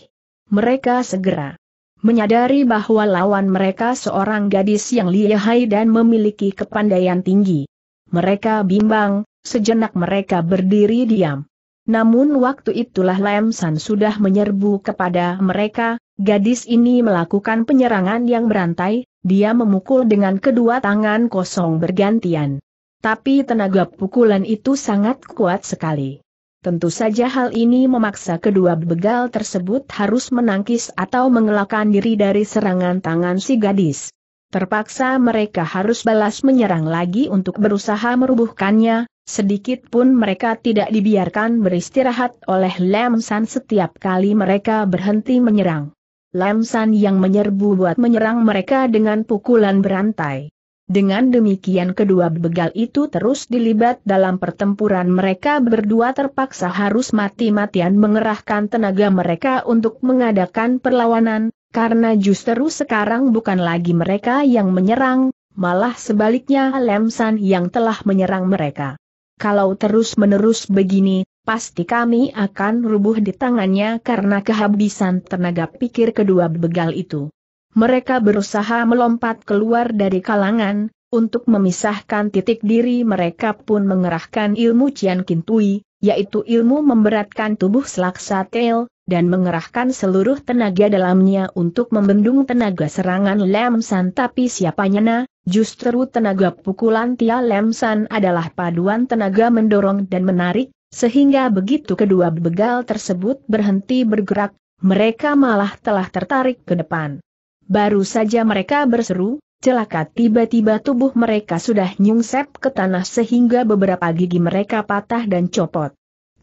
Mereka segera menyadari bahwa lawan mereka seorang gadis yang lihai dan memiliki kepandaian tinggi. Mereka bimbang, sejenak mereka berdiri diam. Namun waktu itulah Lem sudah menyerbu kepada mereka, Gadis ini melakukan penyerangan yang berantai, dia memukul dengan kedua tangan kosong bergantian. Tapi tenaga pukulan itu sangat kuat sekali. Tentu saja hal ini memaksa kedua begal tersebut harus menangkis atau mengelakkan diri dari serangan tangan si gadis. Terpaksa mereka harus balas menyerang lagi untuk berusaha merubuhkannya, sedikit pun mereka tidak dibiarkan beristirahat oleh Lemsan setiap kali mereka berhenti menyerang. Lamsan yang menyerbu buat menyerang mereka dengan pukulan berantai. Dengan demikian kedua begal itu terus dilibat dalam pertempuran mereka berdua terpaksa harus mati-matian mengerahkan tenaga mereka untuk mengadakan perlawanan, karena justru sekarang bukan lagi mereka yang menyerang, malah sebaliknya Lemsan yang telah menyerang mereka. Kalau terus-menerus begini, pasti kami akan rubuh di tangannya karena kehabisan tenaga pikir kedua begal itu. Mereka berusaha melompat keluar dari kalangan, untuk memisahkan titik diri mereka pun mengerahkan ilmu Cian Kintui, yaitu ilmu memberatkan tubuh selaksa tel, dan mengerahkan seluruh tenaga dalamnya untuk membendung tenaga serangan lemsan. tapi siapanya nyana, justru tenaga pukulan Tia lemsan adalah paduan tenaga mendorong dan menarik, sehingga begitu kedua begal tersebut berhenti bergerak, mereka malah telah tertarik ke depan. Baru saja mereka berseru, celaka tiba-tiba tubuh mereka sudah nyungsep ke tanah sehingga beberapa gigi mereka patah dan copot.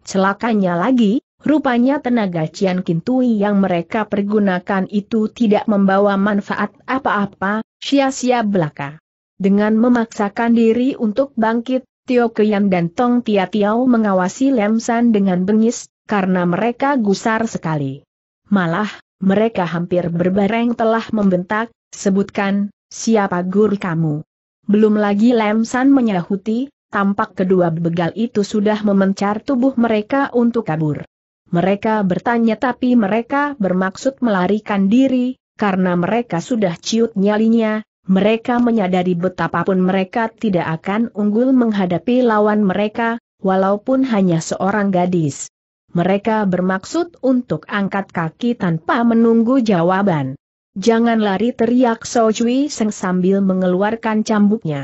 Celakanya lagi, rupanya tenaga Cian Kintui yang mereka pergunakan itu tidak membawa manfaat apa-apa, sia-sia belaka. Dengan memaksakan diri untuk bangkit, Tio Keyang dan Tong Tia Tiao mengawasi Lem dengan bengis, karena mereka gusar sekali. Malah, mereka hampir berbareng telah membentak, sebutkan, siapa guru kamu? Belum lagi Lem San menyahuti, tampak kedua begal itu sudah memencar tubuh mereka untuk kabur. Mereka bertanya tapi mereka bermaksud melarikan diri, karena mereka sudah ciut nyalinya, mereka menyadari betapapun mereka tidak akan unggul menghadapi lawan mereka, walaupun hanya seorang gadis. Mereka bermaksud untuk angkat kaki tanpa menunggu jawaban. Jangan lari teriak So Cui Seng sambil mengeluarkan cambuknya.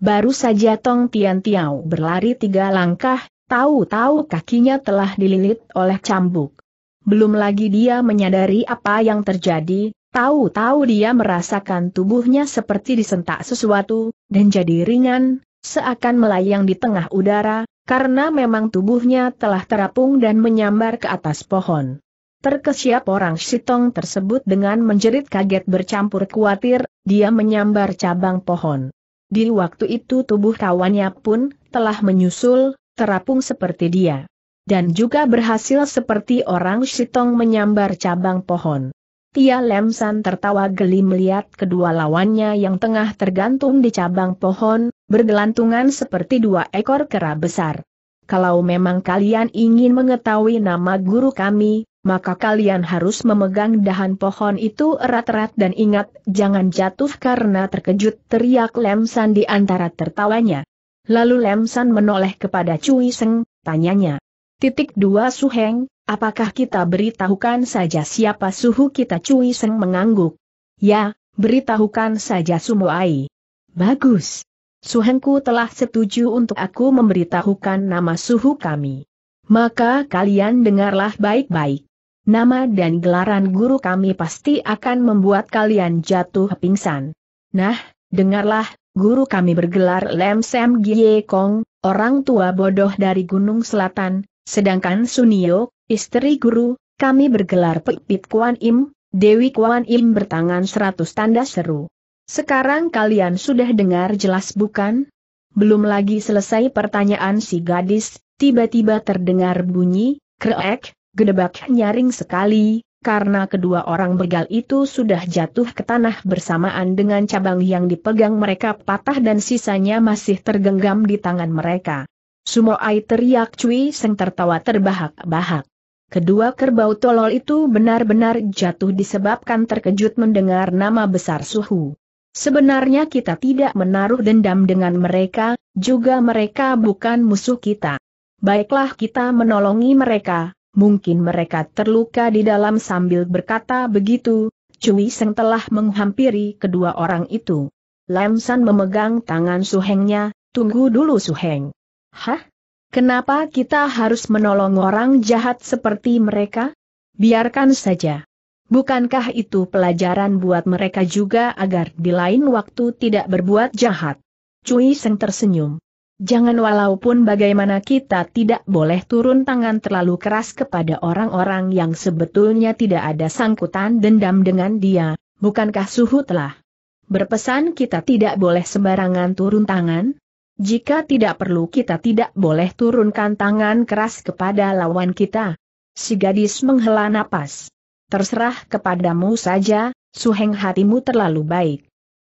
Baru saja Tong Tian Tiao berlari tiga langkah, tahu-tahu kakinya telah dililit oleh cambuk. Belum lagi dia menyadari apa yang terjadi, Tahu-tahu dia merasakan tubuhnya seperti disentak sesuatu, dan jadi ringan, seakan melayang di tengah udara, karena memang tubuhnya telah terapung dan menyambar ke atas pohon. Terkesiap orang sitong tersebut dengan menjerit kaget bercampur khawatir, dia menyambar cabang pohon. Di waktu itu tubuh kawannya pun telah menyusul, terapung seperti dia. Dan juga berhasil seperti orang sitong menyambar cabang pohon. Tia Lemsan tertawa geli melihat kedua lawannya yang tengah tergantung di cabang pohon, bergelantungan seperti dua ekor kera besar. Kalau memang kalian ingin mengetahui nama guru kami, maka kalian harus memegang dahan pohon itu erat-erat dan ingat, jangan jatuh karena terkejut teriak Lemsan di antara tertawanya. Lalu Lemsan menoleh kepada Cui Seng, tanyanya. Titik dua Suheng, apakah kita beritahukan saja siapa suhu kita Cui Seng mengangguk? Ya, beritahukan saja Sumoai. Bagus. Suhengku telah setuju untuk aku memberitahukan nama suhu kami. Maka kalian dengarlah baik-baik. Nama dan gelaran guru kami pasti akan membuat kalian jatuh pingsan. Nah, dengarlah, guru kami bergelar Lem Sam Gie Kong, orang tua bodoh dari Gunung Selatan, Sedangkan Sunio, istri guru, kami bergelar Pipit Kuan Im, Dewi Kuan Im bertangan seratus tanda seru. Sekarang kalian sudah dengar jelas bukan? Belum lagi selesai pertanyaan si gadis, tiba-tiba terdengar bunyi, kreek, gedebak nyaring sekali, karena kedua orang begal itu sudah jatuh ke tanah bersamaan dengan cabang yang dipegang mereka patah dan sisanya masih tergenggam di tangan mereka. Sumoai teriak Cui Seng tertawa terbahak-bahak. Kedua kerbau tolol itu benar-benar jatuh disebabkan terkejut mendengar nama besar Suhu. Sebenarnya kita tidak menaruh dendam dengan mereka, juga mereka bukan musuh kita. Baiklah kita menolongi mereka, mungkin mereka terluka di dalam sambil berkata begitu, Cui Seng telah menghampiri kedua orang itu. Lam San memegang tangan Suhengnya, tunggu dulu Suheng. Hah? Kenapa kita harus menolong orang jahat seperti mereka? Biarkan saja. Bukankah itu pelajaran buat mereka juga agar di lain waktu tidak berbuat jahat? Cui Seng tersenyum. Jangan walaupun bagaimana kita tidak boleh turun tangan terlalu keras kepada orang-orang yang sebetulnya tidak ada sangkutan dendam dengan dia, bukankah suhu telah berpesan kita tidak boleh sembarangan turun tangan? Jika tidak perlu kita tidak boleh turunkan tangan keras kepada lawan kita. Si gadis menghela napas. Terserah kepadamu saja, suheng hatimu terlalu baik.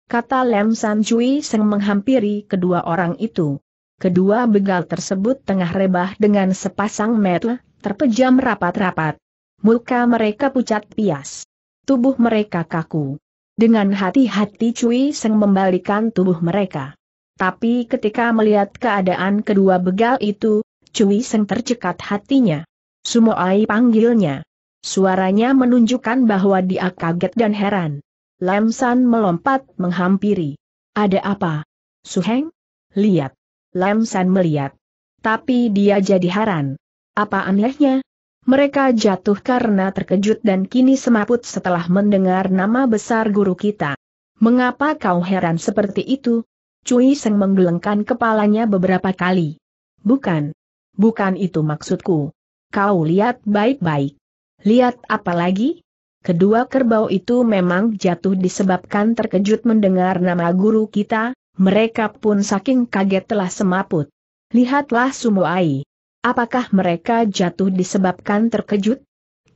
Kata Lem San Cui Seng menghampiri kedua orang itu. Kedua begal tersebut tengah rebah dengan sepasang mata, terpejam rapat-rapat. Muka mereka pucat pias. Tubuh mereka kaku. Dengan hati-hati Cui Seng membalikan tubuh mereka. Tapi ketika melihat keadaan kedua begal itu, Cui Seng tercekat hatinya. Sumoai panggilnya. Suaranya menunjukkan bahwa dia kaget dan heran. Lam San melompat menghampiri. Ada apa? Suheng? Lihat. Lam San melihat. Tapi dia jadi heran. Apa anehnya? Mereka jatuh karena terkejut dan kini semaput setelah mendengar nama besar guru kita. Mengapa kau heran seperti itu? Cui Seng menggelengkan kepalanya beberapa kali. Bukan. Bukan itu maksudku. Kau lihat baik-baik. Lihat apa lagi? Kedua kerbau itu memang jatuh disebabkan terkejut mendengar nama guru kita, mereka pun saking kaget telah semaput. Lihatlah Sumoai. Apakah mereka jatuh disebabkan terkejut?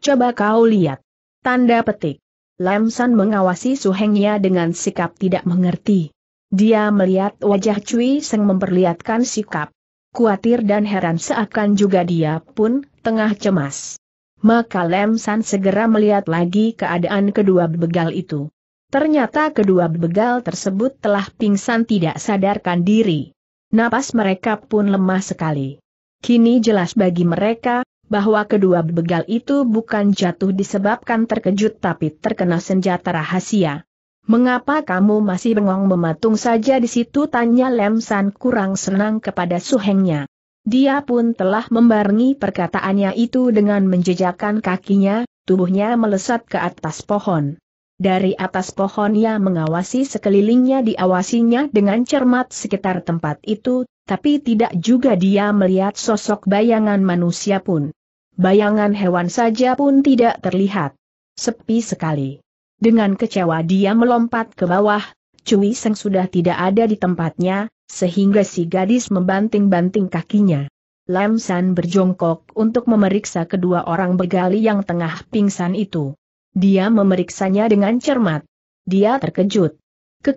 Coba kau lihat. Tanda petik. Lam mengawasi suhengnya dengan sikap tidak mengerti. Dia melihat wajah Cui Seng memperlihatkan sikap. Kuatir dan heran seakan juga dia pun tengah cemas. Maka Lem San segera melihat lagi keadaan kedua begal itu. Ternyata kedua begal tersebut telah pingsan tidak sadarkan diri. Napas mereka pun lemah sekali. Kini jelas bagi mereka, bahwa kedua begal itu bukan jatuh disebabkan terkejut tapi terkena senjata rahasia. Mengapa kamu masih bengong mematung saja di situ? Tanya Lem San kurang senang kepada suhengnya. Dia pun telah membarengi perkataannya itu dengan menjejakkan kakinya, tubuhnya melesat ke atas pohon. Dari atas pohon ia mengawasi sekelilingnya diawasinya dengan cermat sekitar tempat itu, tapi tidak juga dia melihat sosok bayangan manusia pun. Bayangan hewan saja pun tidak terlihat. Sepi sekali. Dengan kecewa dia melompat ke bawah, Cui Seng sudah tidak ada di tempatnya, sehingga si gadis membanting-banting kakinya. Lam San berjongkok untuk memeriksa kedua orang begali yang tengah pingsan itu. Dia memeriksanya dengan cermat. Dia terkejut. Su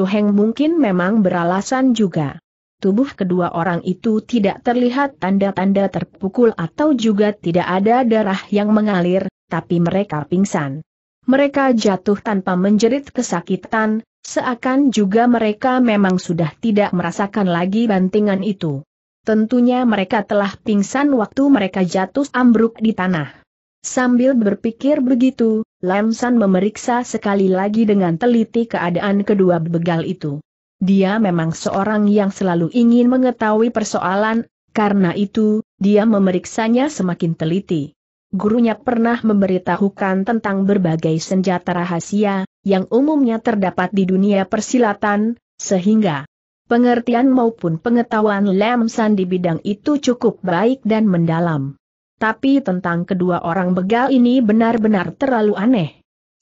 Suheng mungkin memang beralasan juga. Tubuh kedua orang itu tidak terlihat tanda-tanda terpukul atau juga tidak ada darah yang mengalir, tapi mereka pingsan. Mereka jatuh tanpa menjerit kesakitan, seakan juga mereka memang sudah tidak merasakan lagi bantingan itu. Tentunya mereka telah pingsan waktu mereka jatuh ambruk di tanah. Sambil berpikir begitu, Lamsan memeriksa sekali lagi dengan teliti keadaan kedua begal itu. Dia memang seorang yang selalu ingin mengetahui persoalan, karena itu, dia memeriksanya semakin teliti gurunya pernah memberitahukan tentang berbagai senjata rahasia, yang umumnya terdapat di dunia persilatan, sehingga pengertian maupun pengetahuan Lam San di bidang itu cukup baik dan mendalam. Tapi tentang kedua orang begal ini benar-benar terlalu aneh.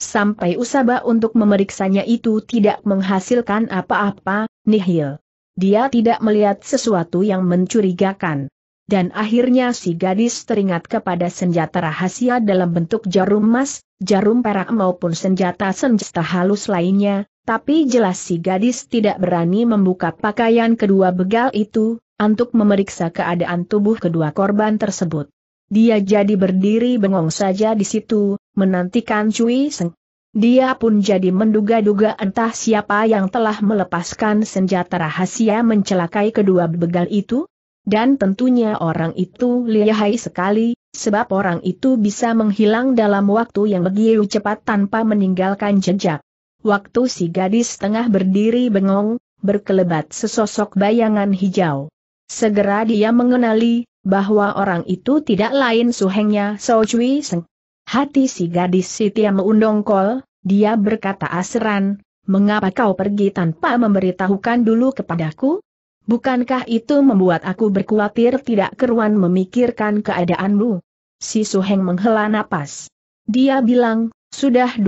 Sampai usaha untuk memeriksanya itu tidak menghasilkan apa-apa, nihil. Dia tidak melihat sesuatu yang mencurigakan dan akhirnya si gadis teringat kepada senjata rahasia dalam bentuk jarum emas, jarum perak maupun senjata-senjata halus lainnya, tapi jelas si gadis tidak berani membuka pakaian kedua begal itu, untuk memeriksa keadaan tubuh kedua korban tersebut. Dia jadi berdiri bengong saja di situ, menantikan Cui Seng. Dia pun jadi menduga-duga entah siapa yang telah melepaskan senjata rahasia mencelakai kedua begal itu, dan tentunya orang itu lihai sekali, sebab orang itu bisa menghilang dalam waktu yang begitu cepat tanpa meninggalkan jejak. Waktu si gadis tengah berdiri bengong, berkelebat sesosok bayangan hijau. Segera dia mengenali, bahwa orang itu tidak lain suhengnya So Cui Seng. Hati si gadis meundong kol, dia berkata asran, mengapa kau pergi tanpa memberitahukan dulu kepadaku? Bukankah itu membuat aku berkhawatir tidak keruan memikirkan keadaanmu? Si Suheng menghela napas. Dia bilang, sudah 20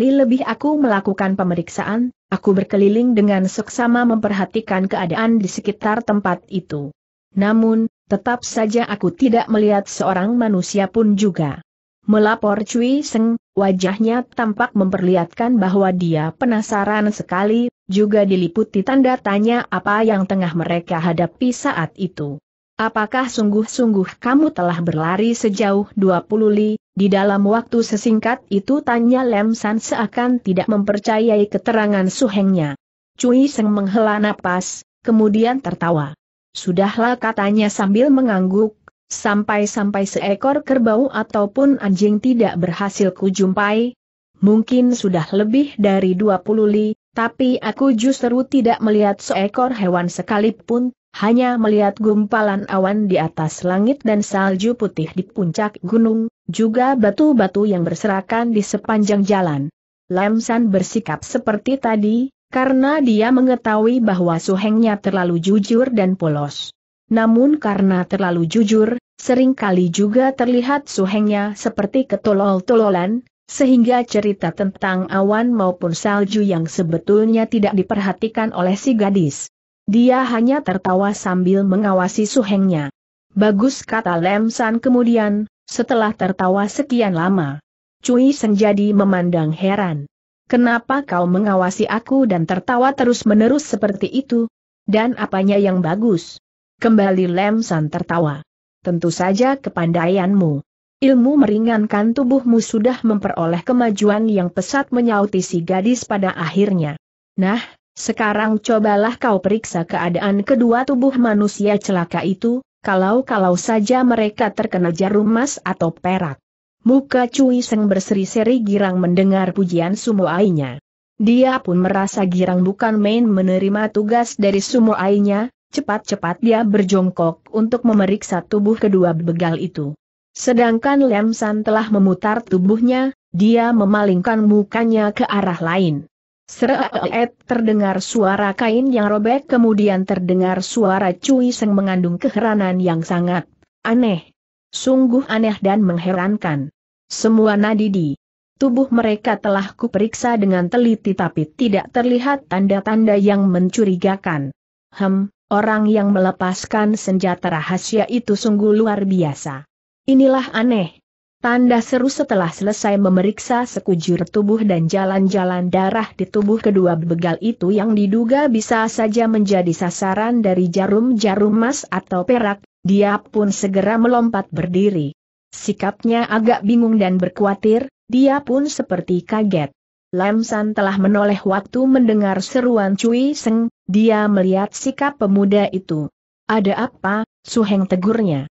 li lebih aku melakukan pemeriksaan, aku berkeliling dengan seksama memperhatikan keadaan di sekitar tempat itu. Namun, tetap saja aku tidak melihat seorang manusia pun juga. Melapor Cui Seng, wajahnya tampak memperlihatkan bahwa dia penasaran sekali, juga diliputi tanda tanya apa yang tengah mereka hadapi saat itu. Apakah sungguh-sungguh kamu telah berlari sejauh 20 li, di dalam waktu sesingkat itu tanya Lem San seakan tidak mempercayai keterangan suhengnya. Cui Seng menghela napas, kemudian tertawa. Sudahlah katanya sambil mengangguk, sampai-sampai seekor kerbau ataupun anjing tidak berhasil kujumpai, mungkin sudah lebih dari 20 li, tapi aku justru tidak melihat seekor hewan sekalipun, hanya melihat gumpalan awan di atas langit dan salju putih di puncak gunung, juga batu-batu yang berserakan di sepanjang jalan. Lemsan bersikap seperti tadi, karena dia mengetahui bahwa suhengnya terlalu jujur dan polos. Namun karena terlalu jujur, seringkali juga terlihat suhengnya seperti ketolol-tololan, sehingga cerita tentang awan maupun salju yang sebetulnya tidak diperhatikan oleh si gadis. Dia hanya tertawa sambil mengawasi suhengnya. Bagus kata Lem San kemudian, setelah tertawa sekian lama. Cui senjadi memandang heran. Kenapa kau mengawasi aku dan tertawa terus-menerus seperti itu? Dan apanya yang bagus? Kembali Lem San tertawa. Tentu saja kepandaianmu ilmu meringankan tubuhmu sudah memperoleh kemajuan yang pesat menyauti si gadis pada akhirnya. Nah, sekarang cobalah kau periksa keadaan kedua tubuh manusia celaka itu, kalau-kalau saja mereka terkena jarum emas atau perak. Muka Cui Seng berseri-seri girang mendengar pujian Sumoainya. Dia pun merasa girang bukan main menerima tugas dari Sumoainya, cepat-cepat dia berjongkok untuk memeriksa tubuh kedua begal itu. Sedangkan Lem San telah memutar tubuhnya, dia memalingkan mukanya ke arah lain. Sereet terdengar suara kain yang robek kemudian terdengar suara Cui Seng mengandung keheranan yang sangat aneh. Sungguh aneh dan mengherankan. Semua nadidi, tubuh mereka telah kuperiksa dengan teliti tapi tidak terlihat tanda-tanda yang mencurigakan. Hem, orang yang melepaskan senjata rahasia itu sungguh luar biasa. Inilah aneh. Tanda seru setelah selesai memeriksa sekujur tubuh dan jalan-jalan darah di tubuh kedua begal itu yang diduga bisa saja menjadi sasaran dari jarum-jarum emas atau perak, dia pun segera melompat berdiri. Sikapnya agak bingung dan berkuatir, dia pun seperti kaget. Lam telah menoleh waktu mendengar seruan Cui Seng, dia melihat sikap pemuda itu. Ada apa, Suheng tegurnya.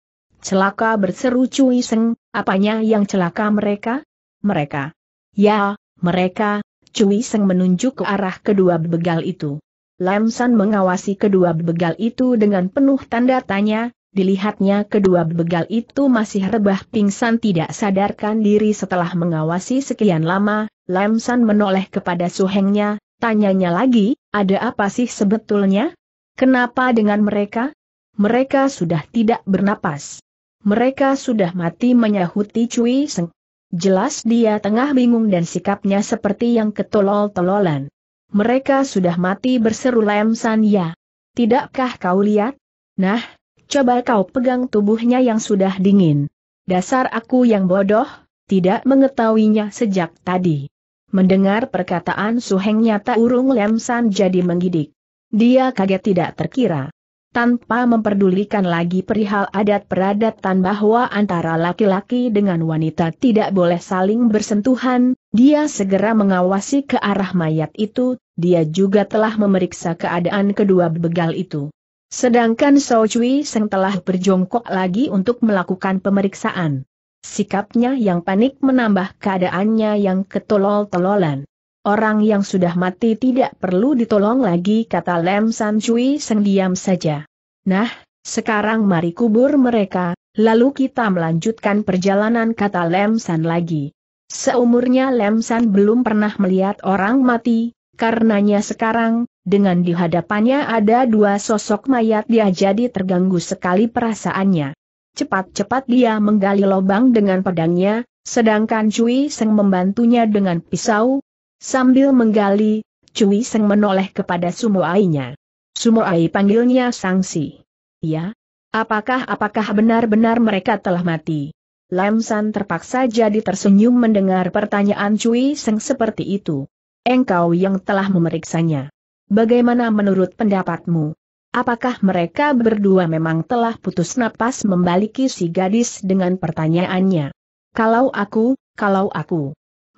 Celaka berseru Cui Seng, apanya yang celaka mereka? Mereka. Ya, mereka, Cui Seng menunjuk ke arah kedua begal itu. Lam San mengawasi kedua begal itu dengan penuh tanda tanya, dilihatnya kedua begal itu masih rebah pingsan tidak sadarkan diri setelah mengawasi sekian lama, Lam San menoleh kepada suhengnya, tanyanya lagi, ada apa sih sebetulnya? Kenapa dengan mereka? Mereka sudah tidak bernapas. Mereka sudah mati menyahuti Cui Seng. Jelas dia tengah bingung dan sikapnya seperti yang ketolol-tololan. Mereka sudah mati berseru Lem San Ya. Tidakkah kau lihat? Nah, coba kau pegang tubuhnya yang sudah dingin. Dasar aku yang bodoh, tidak mengetahuinya sejak tadi. Mendengar perkataan Suheng nyata urung Lem San jadi menggidik. Dia kaget tidak terkira tanpa memperdulikan lagi perihal adat peradatan bahwa antara laki-laki dengan wanita tidak boleh saling bersentuhan, dia segera mengawasi ke arah mayat itu, dia juga telah memeriksa keadaan kedua begal itu. Sedangkan Sao Cui Seng telah berjongkok lagi untuk melakukan pemeriksaan. Sikapnya yang panik menambah keadaannya yang ketolol-tololan. Orang yang sudah mati tidak perlu ditolong lagi kata Lem San Cui Seng diam saja. Nah, sekarang mari kubur mereka, lalu kita melanjutkan perjalanan kata Lem San lagi. Seumurnya Lem San belum pernah melihat orang mati, karenanya sekarang, dengan dihadapannya ada dua sosok mayat dia jadi terganggu sekali perasaannya. Cepat-cepat dia menggali lobang dengan pedangnya, sedangkan Cui Seng membantunya dengan pisau, Sambil menggali, Cui Seng menoleh kepada Sumoainya. Sumoai panggilnya Sangsi. Ya? Apakah apakah benar-benar mereka telah mati? Lam San terpaksa jadi tersenyum mendengar pertanyaan Cui Seng seperti itu. Engkau yang telah memeriksanya. Bagaimana menurut pendapatmu? Apakah mereka berdua memang telah putus napas membaliki si gadis dengan pertanyaannya? Kalau aku, kalau aku.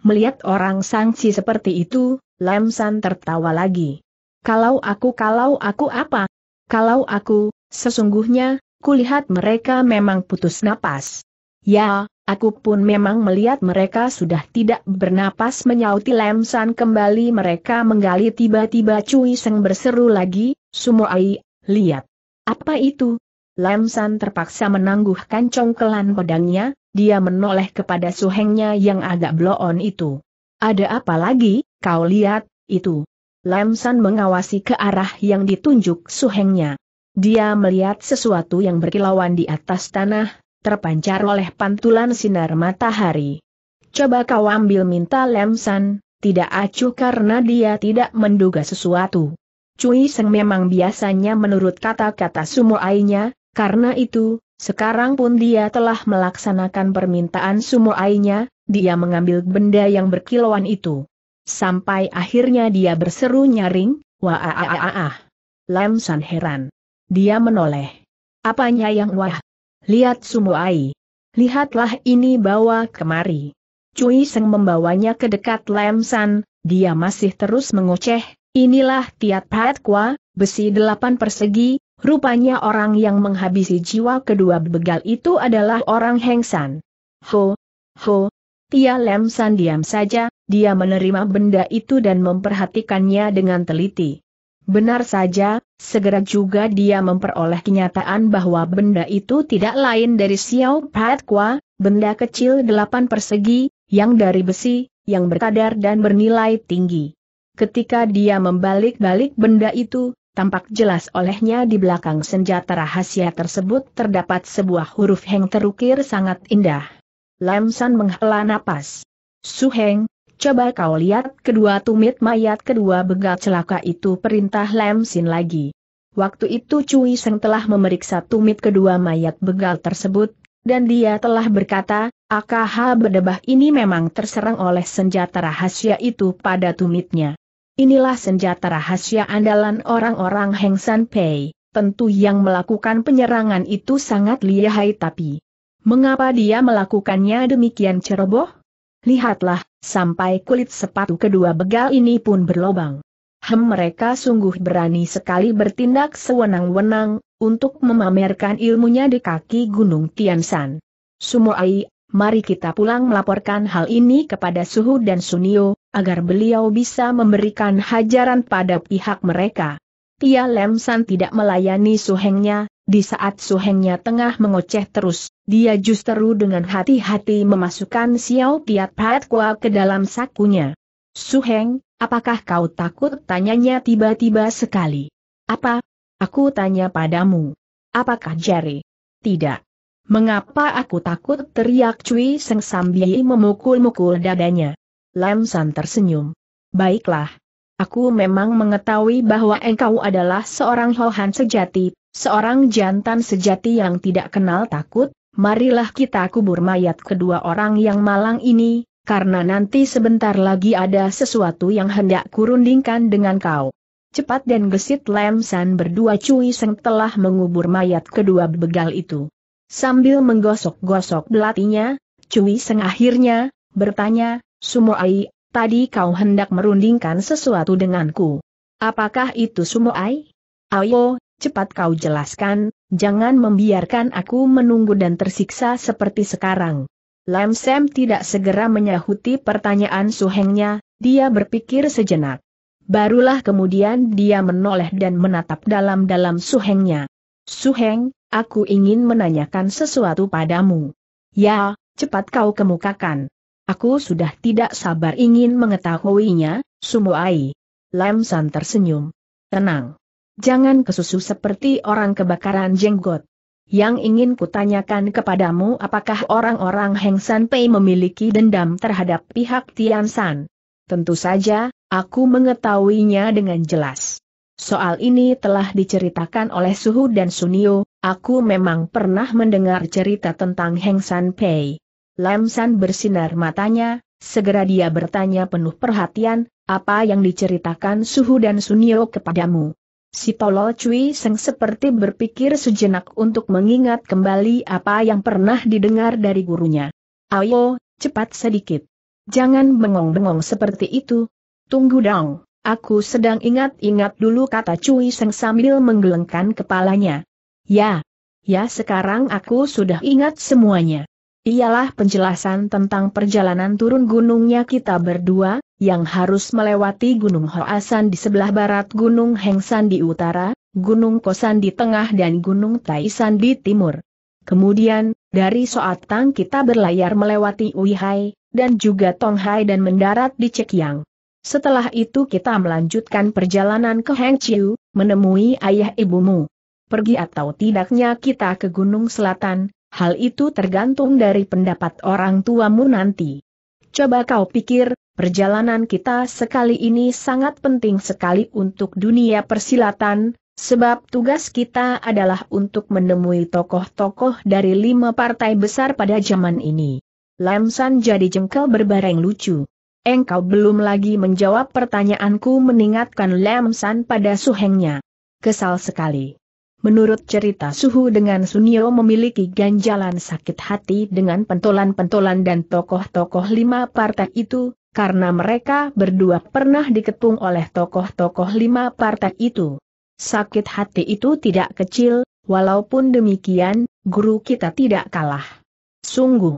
Melihat orang sangsi seperti itu, Lam San tertawa lagi. Kalau aku kalau aku apa? Kalau aku, sesungguhnya, kulihat mereka memang putus napas. Ya, aku pun memang melihat mereka sudah tidak bernapas menyauti Lam San kembali mereka menggali tiba-tiba Cui Seng berseru lagi, Sumoai, lihat. Apa itu, Lam San terpaksa menangguhkan congkelan pedangnya, dia menoleh kepada suhengnya yang agak bloon itu. Ada apa lagi, kau lihat, itu. Lam San mengawasi ke arah yang ditunjuk suhengnya. Dia melihat sesuatu yang berkilauan di atas tanah, terpancar oleh pantulan sinar matahari. Coba kau ambil minta Lam San, tidak acuh karena dia tidak menduga sesuatu. Cui Seng memang biasanya menurut kata-kata sumo ainya. Karena itu, sekarang pun dia telah melaksanakan permintaan sumoainya, dia mengambil benda yang berkilauan itu. Sampai akhirnya dia berseru nyaring, wah Lam San heran. Dia menoleh. Apanya yang wah? Lihat sumoai. Lihatlah ini bawa kemari. Cui Seng membawanya ke dekat Lam San, dia masih terus mengoceh, inilah tiat kuah. besi delapan persegi, Rupanya orang yang menghabisi jiwa kedua begal itu adalah orang Hengsan. Ho, ho, Tia Lem San diam saja, dia menerima benda itu dan memperhatikannya dengan teliti. Benar saja, segera juga dia memperoleh kenyataan bahwa benda itu tidak lain dari Xiao Pat Kwa, benda kecil delapan persegi, yang dari besi, yang berkadar dan bernilai tinggi. Ketika dia membalik-balik benda itu, tampak jelas olehnya di belakang senjata rahasia tersebut terdapat sebuah huruf heng terukir sangat indah. Lam San menghela napas. Su Heng, coba kau lihat kedua tumit mayat kedua begal celaka itu perintah Lam Sin lagi. Waktu itu Cui Seng telah memeriksa tumit kedua mayat begal tersebut, dan dia telah berkata, AKH berdebah ini memang terserang oleh senjata rahasia itu pada tumitnya. Inilah senjata rahasia andalan orang-orang Heng San Pei. Tentu yang melakukan penyerangan itu sangat lihai tapi... Mengapa dia melakukannya demikian ceroboh? Lihatlah, sampai kulit sepatu kedua begal ini pun berlobang. Hem mereka sungguh berani sekali bertindak sewenang-wenang, untuk memamerkan ilmunya di kaki Gunung Tian Tiansan. Sumoai, mari kita pulang melaporkan hal ini kepada Suhu dan Sunio, agar beliau bisa memberikan hajaran pada pihak mereka. Tia Lemsan tidak melayani Suhengnya, di saat Suhengnya tengah mengoceh terus, dia justru dengan hati-hati memasukkan Xiao Tiat Pat Kua ke dalam sakunya. Suheng, apakah kau takut? Tanyanya tiba-tiba sekali. Apa? Aku tanya padamu. Apakah jari? Tidak. Mengapa aku takut teriak Cui Seng sambil memukul-mukul dadanya. Lam San tersenyum. Baiklah. Aku memang mengetahui bahwa engkau adalah seorang Hohan sejati, seorang jantan sejati yang tidak kenal takut, marilah kita kubur mayat kedua orang yang malang ini, karena nanti sebentar lagi ada sesuatu yang hendak kurundingkan dengan kau. Cepat dan gesit Lam San berdua Cui Seng telah mengubur mayat kedua begal itu. Sambil menggosok-gosok belatinya, Cui Seng akhirnya, bertanya, Sumoai, tadi kau hendak merundingkan sesuatu denganku. Apakah itu Sumoai? Ayo, cepat kau jelaskan, jangan membiarkan aku menunggu dan tersiksa seperti sekarang. Lam Sam tidak segera menyahuti pertanyaan suhengnya, dia berpikir sejenak. Barulah kemudian dia menoleh dan menatap dalam-dalam suhengnya. Suheng, aku ingin menanyakan sesuatu padamu. Ya, cepat kau kemukakan. Aku sudah tidak sabar ingin mengetahuinya, Sumuai. Lam San tersenyum. Tenang. Jangan kesusu seperti orang kebakaran jenggot. Yang ingin kutanyakan kepadamu apakah orang-orang Heng San Pei memiliki dendam terhadap pihak Tian San? Tentu saja, aku mengetahuinya dengan jelas. Soal ini telah diceritakan oleh Suhu dan Sunio, aku memang pernah mendengar cerita tentang Heng San Pei. Lam San bersinar matanya, segera dia bertanya penuh perhatian, apa yang diceritakan Suhu dan Sunio kepadamu? Si Tolol Cui Seng seperti berpikir sejenak untuk mengingat kembali apa yang pernah didengar dari gurunya. Ayo, cepat sedikit. Jangan bengong-bengong seperti itu. Tunggu dong. Aku sedang ingat-ingat dulu kata Cui Seng sambil menggelengkan kepalanya. Ya. Ya sekarang aku sudah ingat semuanya. Ialah penjelasan tentang perjalanan turun gunungnya kita berdua, yang harus melewati Gunung Hoasan di sebelah barat Gunung Hengsan di utara, Gunung Kosan di tengah dan Gunung Taisan di timur. Kemudian, dari Soatang kita berlayar melewati Uihai, dan juga Tonghai dan mendarat di Cekiang setelah itu kita melanjutkan perjalanan ke Hangzhou, menemui ayah ibumu. Pergi atau tidaknya kita ke Gunung Selatan, hal itu tergantung dari pendapat orang tuamu nanti. Coba kau pikir, perjalanan kita sekali ini sangat penting sekali untuk dunia persilatan, Sebab tugas kita adalah untuk menemui tokoh-tokoh dari lima partai besar pada zaman ini. Lam San jadi jengkel berbareng lucu engkau belum lagi menjawab pertanyaanku meningatkan Lam San pada suhengnya. Kesal sekali. Menurut cerita Suhu dengan Sunio memiliki ganjalan sakit hati dengan pentolan-pentolan dan tokoh-tokoh lima partai itu, karena mereka berdua pernah diketung oleh tokoh-tokoh lima partai itu. Sakit hati itu tidak kecil, walaupun demikian, guru kita tidak kalah. Sungguh.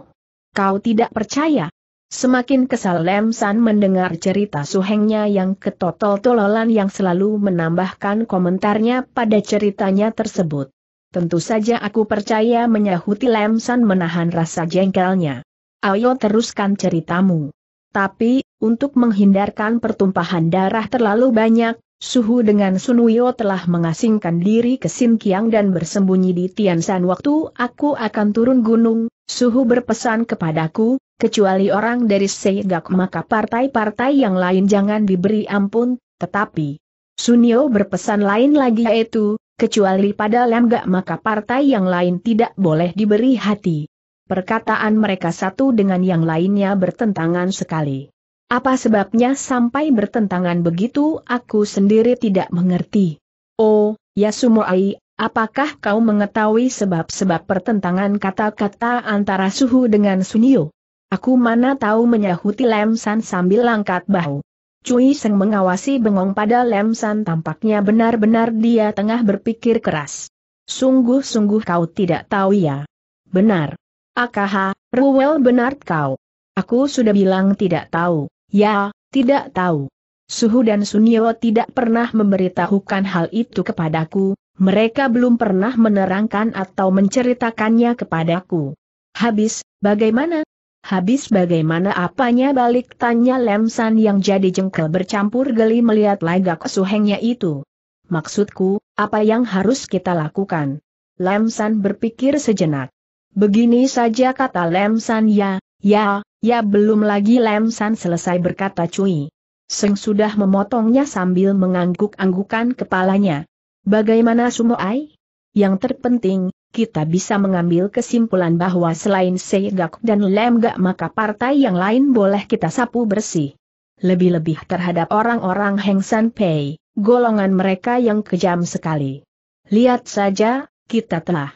Kau tidak percaya? Semakin kesal Lem San mendengar cerita suhengnya yang ketotol-tololan yang selalu menambahkan komentarnya pada ceritanya tersebut. Tentu saja aku percaya menyahuti Lem San menahan rasa jengkelnya. Ayo teruskan ceritamu. Tapi, untuk menghindarkan pertumpahan darah terlalu banyak, Suhu dengan Sun Sunuyo telah mengasingkan diri ke Sin Kiang dan bersembunyi di Tian San waktu aku akan turun gunung, Suhu berpesan kepadaku, Kecuali orang dari Segak maka partai-partai yang lain jangan diberi ampun, tetapi Sunio berpesan lain lagi yaitu, kecuali pada Lemgak maka partai yang lain tidak boleh diberi hati. Perkataan mereka satu dengan yang lainnya bertentangan sekali. Apa sebabnya sampai bertentangan begitu aku sendiri tidak mengerti. Oh, Yasumoai, apakah kau mengetahui sebab-sebab pertentangan kata-kata antara Suhu dengan Sunio? Aku mana tahu menyahuti Lemsan sambil langkat bahu. Cui Seng mengawasi bengong pada Lemsan. tampaknya benar-benar dia tengah berpikir keras. Sungguh-sungguh kau tidak tahu ya. Benar. Akaha, Ruwel benar kau. Aku sudah bilang tidak tahu. Ya, tidak tahu. Suhu dan Sunio tidak pernah memberitahukan hal itu kepadaku, mereka belum pernah menerangkan atau menceritakannya kepadaku. Habis, bagaimana? Habis bagaimana apanya balik tanya San yang jadi jengkel bercampur geli melihat lagak suhengnya itu. Maksudku, apa yang harus kita lakukan? San berpikir sejenak. Begini saja kata San ya, ya, ya belum lagi San selesai berkata cuy. Seng sudah memotongnya sambil mengangguk-anggukan kepalanya. Bagaimana sumo Sumoai? Yang terpenting, kita bisa mengambil kesimpulan bahwa selain Seigak dan Lemgak maka partai yang lain boleh kita sapu bersih. Lebih-lebih terhadap orang-orang Heng San Pei, golongan mereka yang kejam sekali. Lihat saja, kita telah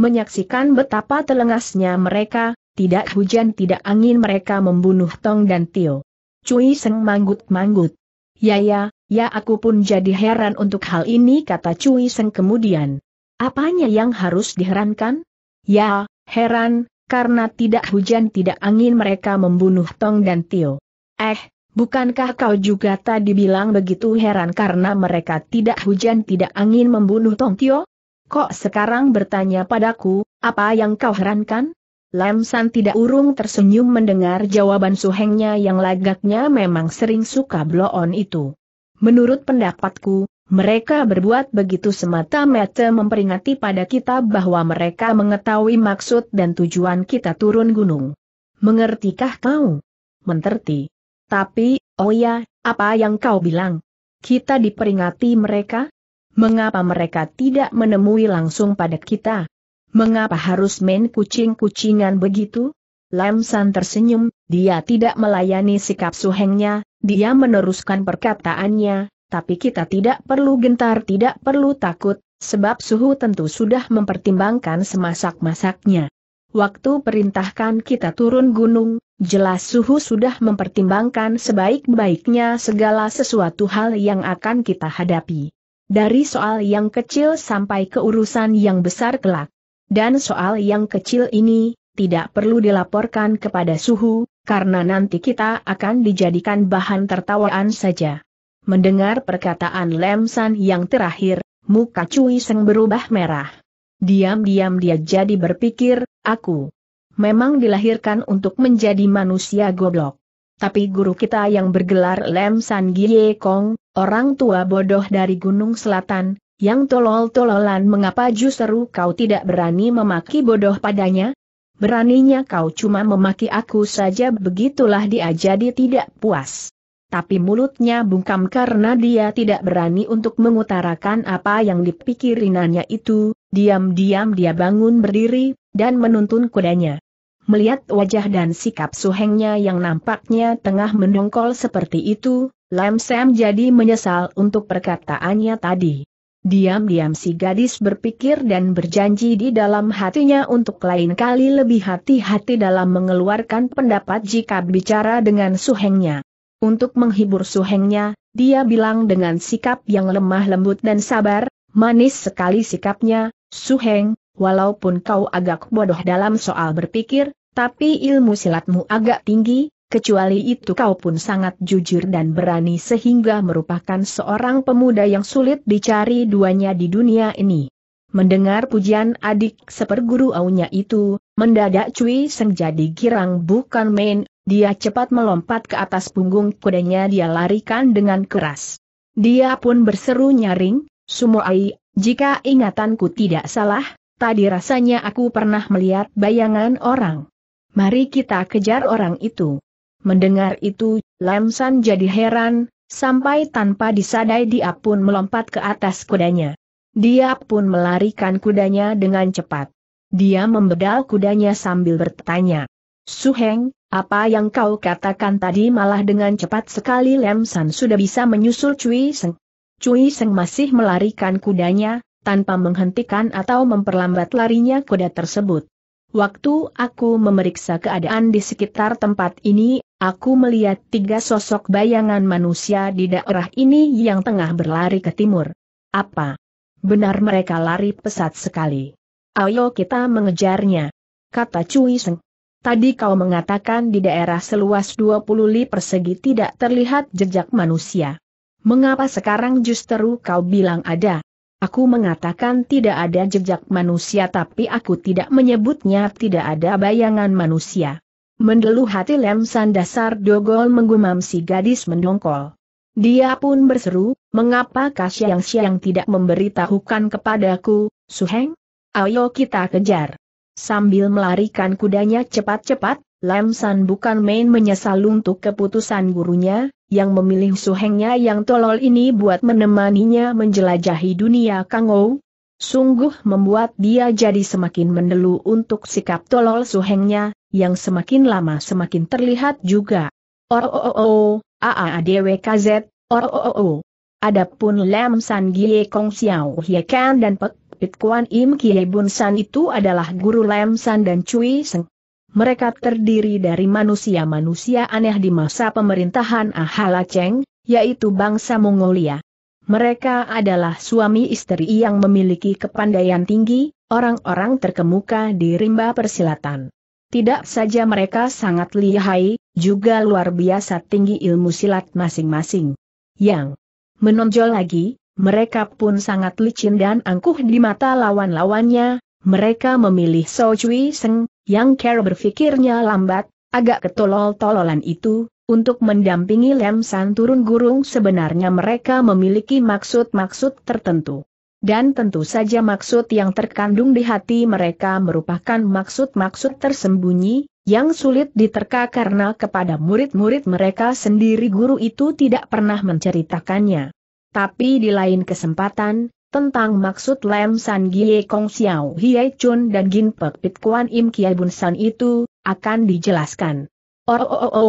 menyaksikan betapa telengasnya mereka, tidak hujan tidak angin mereka membunuh Tong dan Tio. Cui Seng manggut-manggut. Ya ya, ya aku pun jadi heran untuk hal ini kata Cui Seng kemudian. Apanya yang harus diherankan? Ya, heran, karena tidak hujan tidak angin mereka membunuh Tong dan Tio. Eh, bukankah kau juga tadi bilang begitu heran karena mereka tidak hujan tidak angin membunuh Tong Tio? Kok sekarang bertanya padaku, apa yang kau herankan? Lam San tidak urung tersenyum mendengar jawaban suhengnya yang lagaknya memang sering suka bloon itu. Menurut pendapatku, mereka berbuat begitu semata-mata memperingati pada kita bahwa mereka mengetahui maksud dan tujuan kita turun gunung. Mengertikah kau? Menterti. Tapi, oh ya, apa yang kau bilang? Kita diperingati mereka? Mengapa mereka tidak menemui langsung pada kita? Mengapa harus main kucing-kucingan begitu? Lam San tersenyum, dia tidak melayani sikap suhengnya, dia meneruskan perkataannya, tapi kita tidak perlu gentar tidak perlu takut, sebab suhu tentu sudah mempertimbangkan semasak-masaknya. Waktu perintahkan kita turun gunung, jelas suhu sudah mempertimbangkan sebaik-baiknya segala sesuatu hal yang akan kita hadapi. Dari soal yang kecil sampai ke urusan yang besar kelak. Dan soal yang kecil ini, tidak perlu dilaporkan kepada suhu, karena nanti kita akan dijadikan bahan tertawaan saja. Mendengar perkataan Lem San yang terakhir, muka Cui Seng berubah merah. Diam-diam dia jadi berpikir, aku memang dilahirkan untuk menjadi manusia goblok. Tapi guru kita yang bergelar Lem San Gie Kong, orang tua bodoh dari Gunung Selatan, yang tolol-tololan mengapa justru kau tidak berani memaki bodoh padanya? Beraninya kau cuma memaki aku saja begitulah dia jadi tidak puas tapi mulutnya bungkam karena dia tidak berani untuk mengutarakan apa yang dipikirinannya itu, diam-diam dia bangun berdiri, dan menuntun kudanya. Melihat wajah dan sikap suhengnya yang nampaknya tengah mendongkol seperti itu, Lam Sam jadi menyesal untuk perkataannya tadi. Diam-diam si gadis berpikir dan berjanji di dalam hatinya untuk lain kali lebih hati-hati dalam mengeluarkan pendapat jika bicara dengan suhengnya. Untuk menghibur suhengnya, dia bilang dengan sikap yang lemah lembut dan sabar, manis sekali sikapnya, Suheng, walaupun kau agak bodoh dalam soal berpikir, tapi ilmu silatmu agak tinggi, kecuali itu kau pun sangat jujur dan berani sehingga merupakan seorang pemuda yang sulit dicari duanya di dunia ini. Mendengar pujian adik seperguru aunya itu, mendadak Cui Seng jadi girang bukan main, dia cepat melompat ke atas punggung kudanya dia larikan dengan keras. Dia pun berseru nyaring, Sumoai, jika ingatanku tidak salah, tadi rasanya aku pernah melihat bayangan orang. Mari kita kejar orang itu. Mendengar itu, Lamsan jadi heran, sampai tanpa disadai dia pun melompat ke atas kudanya. Dia pun melarikan kudanya dengan cepat. Dia membedal kudanya sambil bertanya, Suheng, apa yang kau katakan tadi malah dengan cepat sekali Lem San sudah bisa menyusul Cui Seng. Cui Seng masih melarikan kudanya, tanpa menghentikan atau memperlambat larinya kuda tersebut. Waktu aku memeriksa keadaan di sekitar tempat ini, aku melihat tiga sosok bayangan manusia di daerah ini yang tengah berlari ke timur. Apa? Benar mereka lari pesat sekali. Ayo kita mengejarnya. Kata Cui Seng. Tadi kau mengatakan di daerah seluas 20 li persegi tidak terlihat jejak manusia. Mengapa sekarang justru kau bilang ada? Aku mengatakan tidak ada jejak manusia tapi aku tidak menyebutnya tidak ada bayangan manusia. Mendeluh hati lemsan dasar dogol menggumam si gadis mendongkol. Dia pun berseru, mengapa kasih yang Siang tidak memberitahukan kepadaku, Suheng? Ayo kita kejar. Sambil melarikan kudanya cepat-cepat, Lam San bukan main menyesal untuk keputusan gurunya, yang memilih suhengnya yang tolol ini buat menemaninya menjelajahi dunia Kangou. Sungguh membuat dia jadi semakin mendelu untuk sikap tolol suhengnya, yang semakin lama semakin terlihat juga. Oh oh oh oh, AADWKZ, oh oh oh oh, Adapun Lam San Gie Kong Xiao Hie Kan dan Pek Pit Kuan Im Kie Bun San itu adalah guru Lam San dan Cui Seng. Mereka terdiri dari manusia-manusia aneh di masa pemerintahan Ahala Cheng, yaitu bangsa Mongolia. Mereka adalah suami istri yang memiliki kepandaian tinggi, orang-orang terkemuka di rimba persilatan. Tidak saja mereka sangat lihai, juga luar biasa tinggi ilmu silat masing-masing. Yang Menonjol lagi, mereka pun sangat licin dan angkuh di mata lawan-lawannya, mereka memilih So Chui Seng, yang care berfikirnya lambat, agak ketolol-tololan itu, untuk mendampingi Lem San turun gurung sebenarnya mereka memiliki maksud-maksud tertentu. Dan tentu saja maksud yang terkandung di hati mereka merupakan maksud-maksud tersembunyi, yang sulit diterka karena kepada murid-murid mereka sendiri guru itu tidak pernah menceritakannya. Tapi di lain kesempatan, tentang maksud Lem San Gie Kong Xiao Hie Chun dan Gin Pek Pit Kuan Im Kiai Bun San itu, akan dijelaskan. o o o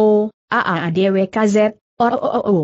a a d w k z o o o.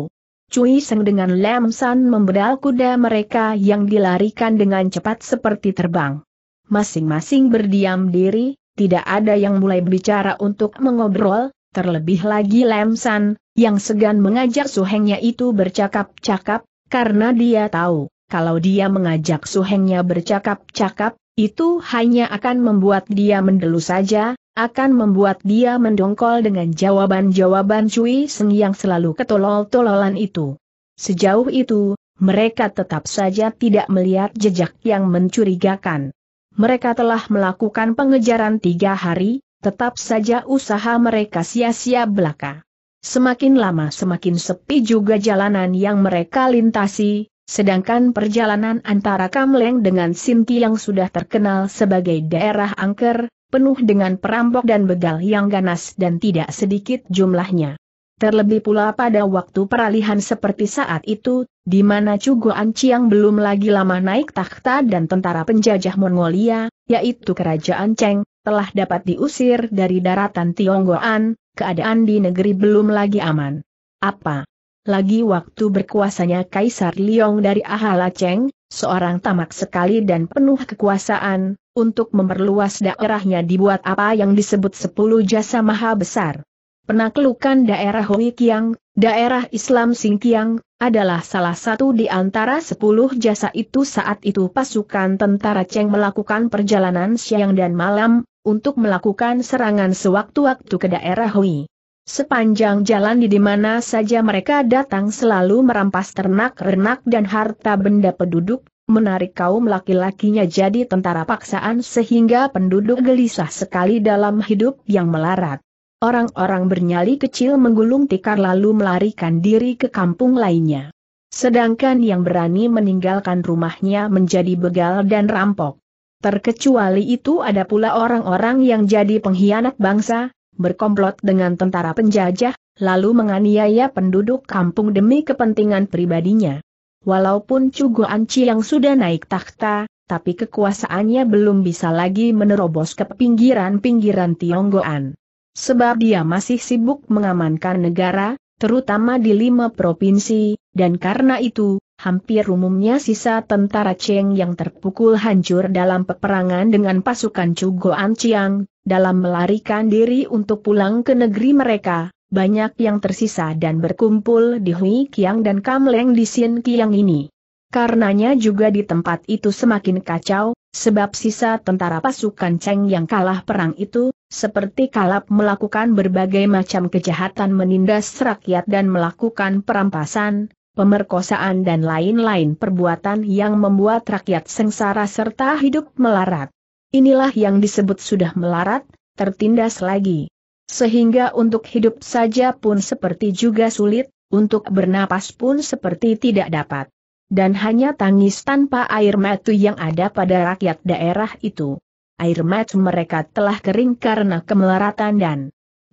Cui Seng dengan Lem San membedal kuda mereka yang dilarikan dengan cepat seperti terbang. Masing-masing berdiam diri, tidak ada yang mulai berbicara untuk mengobrol, terlebih lagi Lemsan, yang segan mengajak suhengnya itu bercakap-cakap, karena dia tahu, kalau dia mengajak suhengnya bercakap-cakap, itu hanya akan membuat dia mendelu saja, akan membuat dia mendongkol dengan jawaban-jawaban Cui Seng yang selalu ketolol-tololan itu. Sejauh itu, mereka tetap saja tidak melihat jejak yang mencurigakan mereka telah melakukan pengejaran tiga hari, tetap saja usaha mereka sia-sia belaka. Semakin lama semakin sepi juga jalanan yang mereka lintasi, sedangkan perjalanan antara Kamleng dengan Sinti yang sudah terkenal sebagai daerah angker, penuh dengan perampok dan begal yang ganas dan tidak sedikit jumlahnya. Terlebih pula pada waktu peralihan seperti saat itu, di mana Cugo Anciang belum lagi lama naik takhta dan tentara penjajah Mongolia, yaitu Kerajaan Cheng, telah dapat diusir dari daratan Tionggoan, keadaan di negeri belum lagi aman. Apa? Lagi waktu berkuasanya Kaisar Liong dari Ahala Cheng, seorang tamak sekali dan penuh kekuasaan, untuk memperluas daerahnya dibuat apa yang disebut sepuluh jasa maha besar. Penaklukan daerah Hui Kiang, daerah Islam Singkiang, adalah salah satu di antara sepuluh jasa itu saat itu pasukan tentara Cheng melakukan perjalanan siang dan malam, untuk melakukan serangan sewaktu-waktu ke daerah Hui. Sepanjang jalan di mana saja mereka datang selalu merampas ternak renak dan harta benda penduduk, menarik kaum laki-lakinya jadi tentara paksaan sehingga penduduk gelisah sekali dalam hidup yang melarat. Orang-orang bernyali kecil menggulung tikar lalu melarikan diri ke kampung lainnya. Sedangkan yang berani meninggalkan rumahnya menjadi begal dan rampok. Terkecuali itu ada pula orang-orang yang jadi pengkhianat bangsa, berkomplot dengan tentara penjajah, lalu menganiaya penduduk kampung demi kepentingan pribadinya. Walaupun Cugo Anci yang sudah naik takhta, tapi kekuasaannya belum bisa lagi menerobos ke pinggiran-pinggiran Tionggoan. Sebab dia masih sibuk mengamankan negara, terutama di lima provinsi, dan karena itu, hampir umumnya sisa tentara Cheng yang terpukul hancur dalam peperangan dengan pasukan Chugoan Chiang, dalam melarikan diri untuk pulang ke negeri mereka, banyak yang tersisa dan berkumpul di Hui Kiang dan Kamleng di Sin Kiang ini. Karenanya juga di tempat itu semakin kacau, Sebab sisa tentara pasukan Cheng yang kalah perang itu, seperti kalap melakukan berbagai macam kejahatan menindas rakyat dan melakukan perampasan, pemerkosaan dan lain-lain perbuatan yang membuat rakyat sengsara serta hidup melarat. Inilah yang disebut sudah melarat, tertindas lagi. Sehingga untuk hidup saja pun seperti juga sulit, untuk bernapas pun seperti tidak dapat dan hanya tangis tanpa air mata yang ada pada rakyat daerah itu. Air mata mereka telah kering karena kemelaratan dan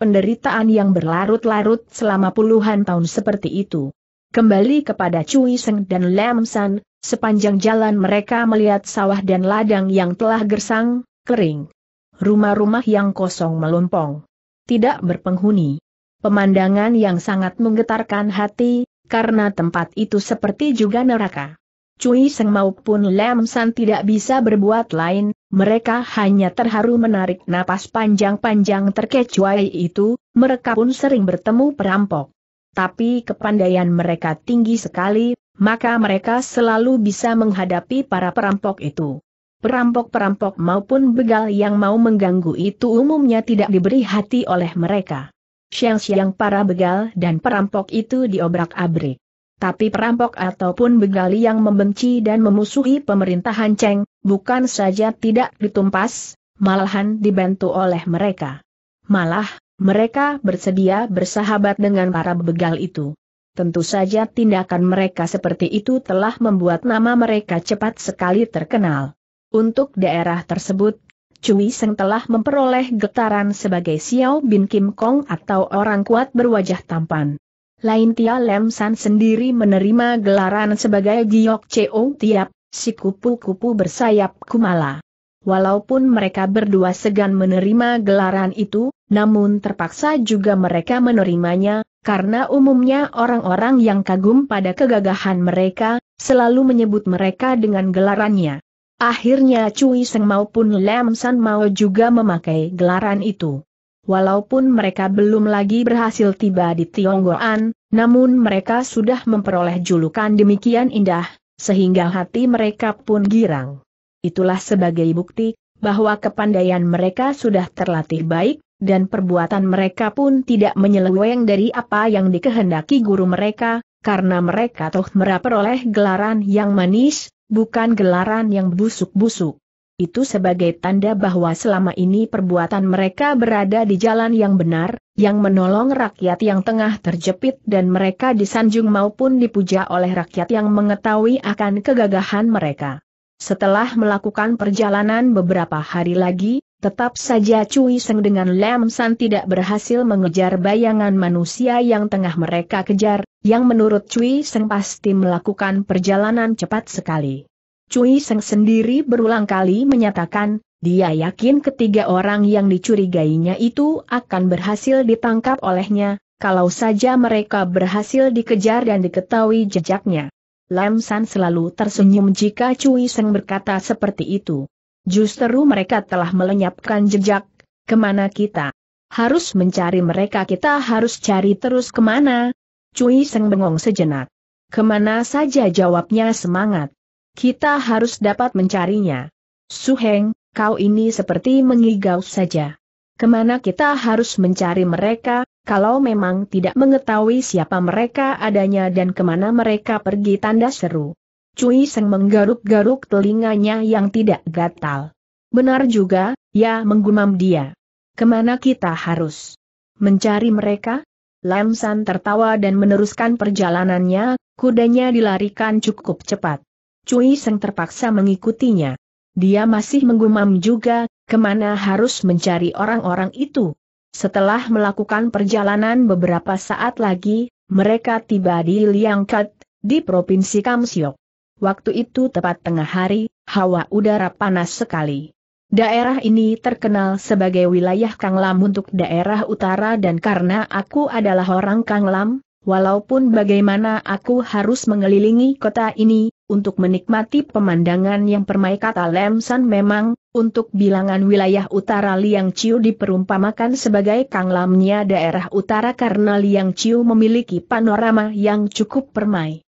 penderitaan yang berlarut-larut selama puluhan tahun seperti itu. Kembali kepada Cui Seng dan Lam San, sepanjang jalan mereka melihat sawah dan ladang yang telah gersang, kering. Rumah-rumah yang kosong melompong. Tidak berpenghuni. Pemandangan yang sangat menggetarkan hati, karena tempat itu seperti juga neraka. Cui Seng maupun Lam San tidak bisa berbuat lain, mereka hanya terharu menarik napas panjang-panjang terkecuali itu, mereka pun sering bertemu perampok. Tapi kepandaian mereka tinggi sekali, maka mereka selalu bisa menghadapi para perampok itu. Perampok-perampok maupun begal yang mau mengganggu itu umumnya tidak diberi hati oleh mereka siang-siang para begal dan perampok itu diobrak-abrik. Tapi perampok ataupun begali yang membenci dan memusuhi pemerintahan Cheng, bukan saja tidak ditumpas, malahan dibantu oleh mereka. Malah, mereka bersedia bersahabat dengan para begal itu. Tentu saja tindakan mereka seperti itu telah membuat nama mereka cepat sekali terkenal. Untuk daerah tersebut, Cui Seng telah memperoleh getaran sebagai Xiao Bin Kim Kong atau orang kuat berwajah tampan. Lain Tia Lem San sendiri menerima gelaran sebagai Giok Cheo Tiap, si kupu-kupu bersayap kumala. Walaupun mereka berdua segan menerima gelaran itu, namun terpaksa juga mereka menerimanya, karena umumnya orang-orang yang kagum pada kegagahan mereka, selalu menyebut mereka dengan gelarannya. Akhirnya Cui Seng maupun Lam San Mao juga memakai gelaran itu. Walaupun mereka belum lagi berhasil tiba di Tionggoan, namun mereka sudah memperoleh julukan demikian indah, sehingga hati mereka pun girang. Itulah sebagai bukti bahwa kepandaian mereka sudah terlatih baik, dan perbuatan mereka pun tidak menyeleweng dari apa yang dikehendaki guru mereka, karena mereka toh meraperoleh gelaran yang manis, bukan gelaran yang busuk-busuk. Itu sebagai tanda bahwa selama ini perbuatan mereka berada di jalan yang benar, yang menolong rakyat yang tengah terjepit dan mereka disanjung maupun dipuja oleh rakyat yang mengetahui akan kegagahan mereka. Setelah melakukan perjalanan beberapa hari lagi, Tetap saja Cui Seng dengan Lam San tidak berhasil mengejar bayangan manusia yang tengah mereka kejar, yang menurut Cui Seng pasti melakukan perjalanan cepat sekali. Cui Seng sendiri berulang kali menyatakan, dia yakin ketiga orang yang dicurigainya itu akan berhasil ditangkap olehnya, kalau saja mereka berhasil dikejar dan diketahui jejaknya. Lam San selalu tersenyum jika Cui Seng berkata seperti itu. Justru mereka telah melenyapkan jejak, kemana kita? Harus mencari mereka kita harus cari terus kemana? Cui Seng bengong sejenak. Kemana saja jawabnya semangat. Kita harus dapat mencarinya. Suheng, kau ini seperti mengigau saja. Kemana kita harus mencari mereka, kalau memang tidak mengetahui siapa mereka adanya dan kemana mereka pergi tanda seru. Cui Seng menggaruk-garuk telinganya yang tidak gatal. Benar juga, ya menggumam dia. Kemana kita harus? Mencari mereka? Lam San tertawa dan meneruskan perjalanannya, kudanya dilarikan cukup cepat. Cui Seng terpaksa mengikutinya. Dia masih menggumam juga, kemana harus mencari orang-orang itu. Setelah melakukan perjalanan beberapa saat lagi, mereka tiba di Liangkat, di Provinsi Kamsiok. Waktu itu tepat tengah hari, hawa udara panas sekali. Daerah ini terkenal sebagai wilayah Kanglam untuk daerah utara dan karena aku adalah orang Kanglam, walaupun bagaimana aku harus mengelilingi kota ini, untuk menikmati pemandangan yang permai kata Lemsan memang, untuk bilangan wilayah utara Liang Chiu diperumpamakan sebagai Kanglamnya daerah utara karena Liang Chiu memiliki panorama yang cukup permai.